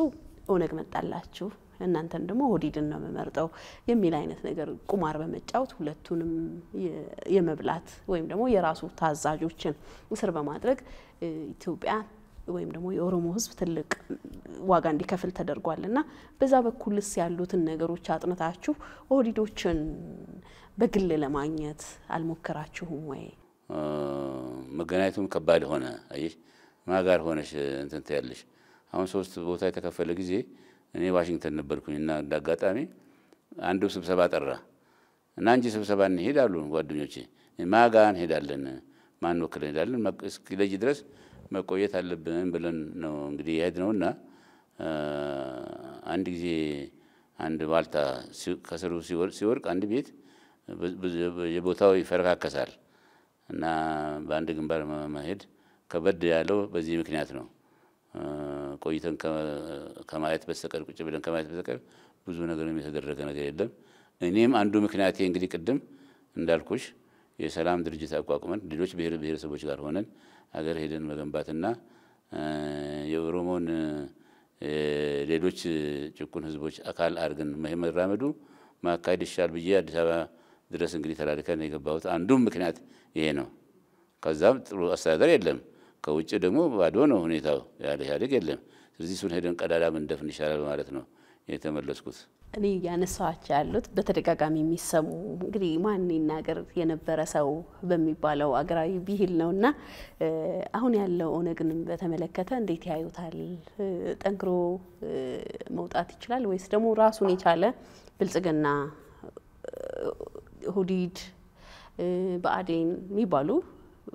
ኦነግ መጣላችሁ እናንተም ደግሞ ሆዲድን ነው የምመርጠው የሚል አይነት ነገር ቁማር በመጫወት ሁለቱንም የመብላት ወይም ደግሞ የራሱ ታዛዦችን እስር በማድረግ ኢትዮጵያ ወይም ደግሞ የኦሮሞ ሕዝብ ትልቅ ዋጋ እንዲከፍል ተደርጓል እና በዛ በኩልስ ያሉትን ነገሮች አጥንታችሁ ኦህዴዶችን በግል ለማግኘት አልሞከራችሁም ወይ? መገናኘቱም ከባድ ሆነ። አየሽ ማጋር ሆነሽ እንትን ትያለሽ። አሁን ሶስት ቦታ የተከፈለ ጊዜ እኔ ዋሽንግተን ነበርኩኝ እና እንደ አጋጣሚ አንዱ ስብሰባ ጠራ እና እንጂ ስብሰባ እንሄድ አሉ ጓደኞቼ። ማጋ እንሄዳለን፣ ማን ወክል እንሄዳለን፣ እስኪለይ ድረስ መቆየት አለብን ብለን ነው እንግዲህ የሄድ ነው እና አንድ ጊዜ አንድ ዋልታ ከስሩ ሲወርቅ አንድ ቤት የቦታው ይፈረካከሳል እና በአንድ ግንባር መሄድ ከበድ ያለው በዚህ ምክንያት ነው። ቆይተን ከማየት በስተቀር ቁጭ ብለን ከማየት በስተቀር ብዙ ነገር የተደረገ ነገር የለም። እኔም አንዱ ምክንያቴ እንግዲህ ቅድም እንዳልኩሽ የሰላም ድርጅት አቋቁመን ሌሎች ብሔር ብሔረሰቦች ጋር ሆነን ሀገር ሄደን መገንባትና የኦሮሞን ሌሎች ጭቁን ህዝቦች አካል አድርገን መራመዱ ማካሄድ ይሻል ብዬ አዲስ አበባ ድረስ እንግዲህ ተላልከን የገባሁት አንዱም ምክንያት ይሄ ነው። ከዛም ጥሩ አስተዳደር የለም። ከውጭ ደግሞ ባዶ ነው ሁኔታው፣ ያለ ኢህአዴግ የለም። ስለዚህ እሱን ሄደን ቀዳዳ ምንደፍን ይሻላል ማለት ነው የተመለስኩት። እኔ እያነሳኋቸው ያሉት በተደጋጋሚ የሚሰሙ እንግዲህ ማን ይናገር የነበረ ሰው በሚባለው አገራዊ ብሂል ነው እና አሁን ያለው ኦነግን በተመለከተ እንዴት ያዩታል? ጠንክሮ መውጣት ይችላል ወይስ ደግሞ ራሱን የቻለ ብልጽግና ሁዲድ፣ በአዴን የሚባሉ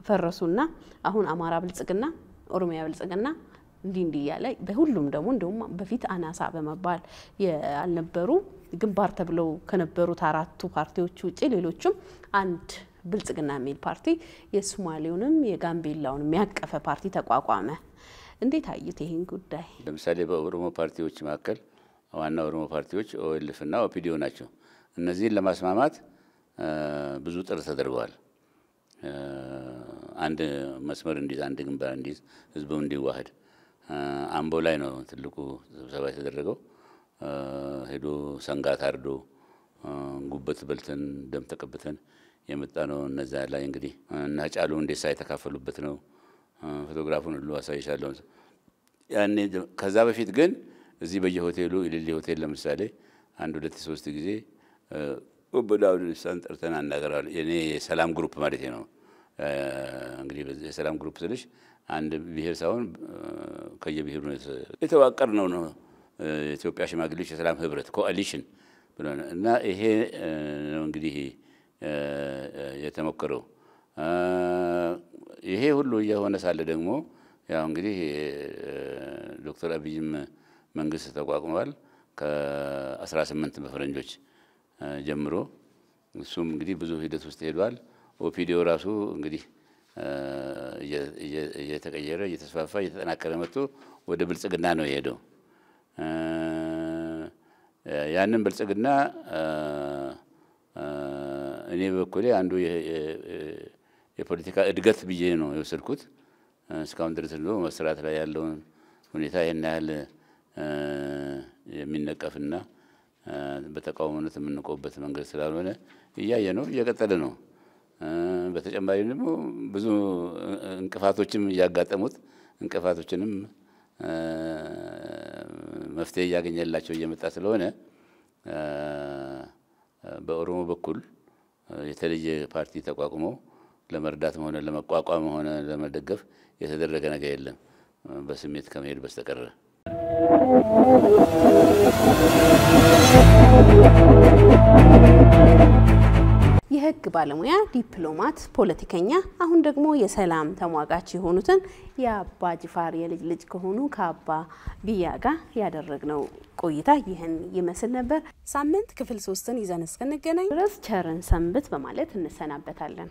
ፈረሱና አሁን አማራ ብልጽግና፣ ኦሮሚያ ብልጽግና እንዲህ እንዲህ እያለ በሁሉም ደግሞ እንዲሁም በፊት አናሳ በመባል ያልነበሩ ግንባር ተብለው ከነበሩት አራቱ ፓርቲዎች ውጭ ሌሎችም አንድ ብልጽግና የሚል ፓርቲ የሶማሌውንም የጋምቤላውን ያቀፈ ፓርቲ ተቋቋመ። እንዴት አዩት ይህን ጉዳይ? ለምሳሌ በኦሮሞ ፓርቲዎች መካከል ዋና ኦሮሞ ፓርቲዎች ኦኤልኤፍና ኦፒዲዮ ናቸው። እነዚህን ለማስማማት ብዙ ጥረት ተደርገዋል። አንድ መስመር እንዲይዝ፣ አንድ ግንባር እንዲይዝ፣ ህዝቡ እንዲዋህድ አምቦ ላይ ነው ትልቁ ስብሰባ የተደረገው። ሄዶ ሰንጋ ታርዶ ጉበት በልተን ደም ተቀብተን የመጣ ነው። እነዛ ላይ እንግዲህ እና ጫሉ እንዴሳ የተካፈሉበት ነው። ፎቶግራፉን ሁሉ አሳይሻለሁ። ያኔ ከዛ በፊት ግን እዚህ በየሆቴሉ ኢሊሊ ሆቴል ለምሳሌ አንድ ሁለት ሶስት ጊዜ ዳውድ ኢብሳን ጠርተን አናገራል። እኔ የሰላም ግሩፕ ማለት ነው እንግዲህ የሰላም ግሩፕ ስልሽ አንድ ብሄር ሳይሆን ከየብሔሩ የተዋቀር ነው ነው የኢትዮጵያ ሽማግሌዎች የሰላም ህብረት ኮአሊሽን ብሎ እና ይሄ ነው እንግዲህ የተሞከረው። ይሄ ሁሉ እየሆነ ሳለ ደግሞ ያው እንግዲህ ዶክተር አብይም መንግስት ተቋቁመዋል ከ18 በፈረንጆች ጀምሮ እሱም እንግዲህ ብዙ ሂደት ውስጥ ሄዷል። ኦፒዲዮ ራሱ እንግዲህ እየተቀየረ እየተስፋፋ እየተጠናከረ መጥቶ ወደ ብልጽግና ነው የሄደው። ያንን ብልጽግና እኔ በበኩሌ አንዱ የፖለቲካ እድገት ብዬ ነው የወሰድኩት። እስካሁን ድረስ ደግሞ መስራት ላይ ያለውን ሁኔታ ይህን ያህል የሚነቀፍና በተቃውሞነት የምንቆበት መንገድ ስላልሆነ እያየ ነው እየቀጠለ ነው። በተጨማሪ ደግሞ ብዙ እንቅፋቶችም እያጋጠሙት እንቅፋቶችንም መፍትሄ እያገኘላቸው እየመጣ ስለሆነ በኦሮሞ በኩል የተለየ ፓርቲ ተቋቁሞ ለመርዳትም ሆነ ለመቋቋም ሆነ ለመደገፍ የተደረገ ነገር የለም በስሜት ከመሄድ በስተቀረ የህግ ባለሙያ፣ ዲፕሎማት፣ ፖለቲከኛ አሁን ደግሞ የሰላም ተሟጋች የሆኑትን የአባ ጅፋር የልጅ ልጅ ከሆኑ ከአባ ቢያ ጋር ያደረግነው ቆይታ ይህን ይመስል ነበር። ሳምንት ክፍል ሶስትን ይዘን እስክንገናኝ ድረስ ቸርን ሰንብት በማለት እንሰናበታለን።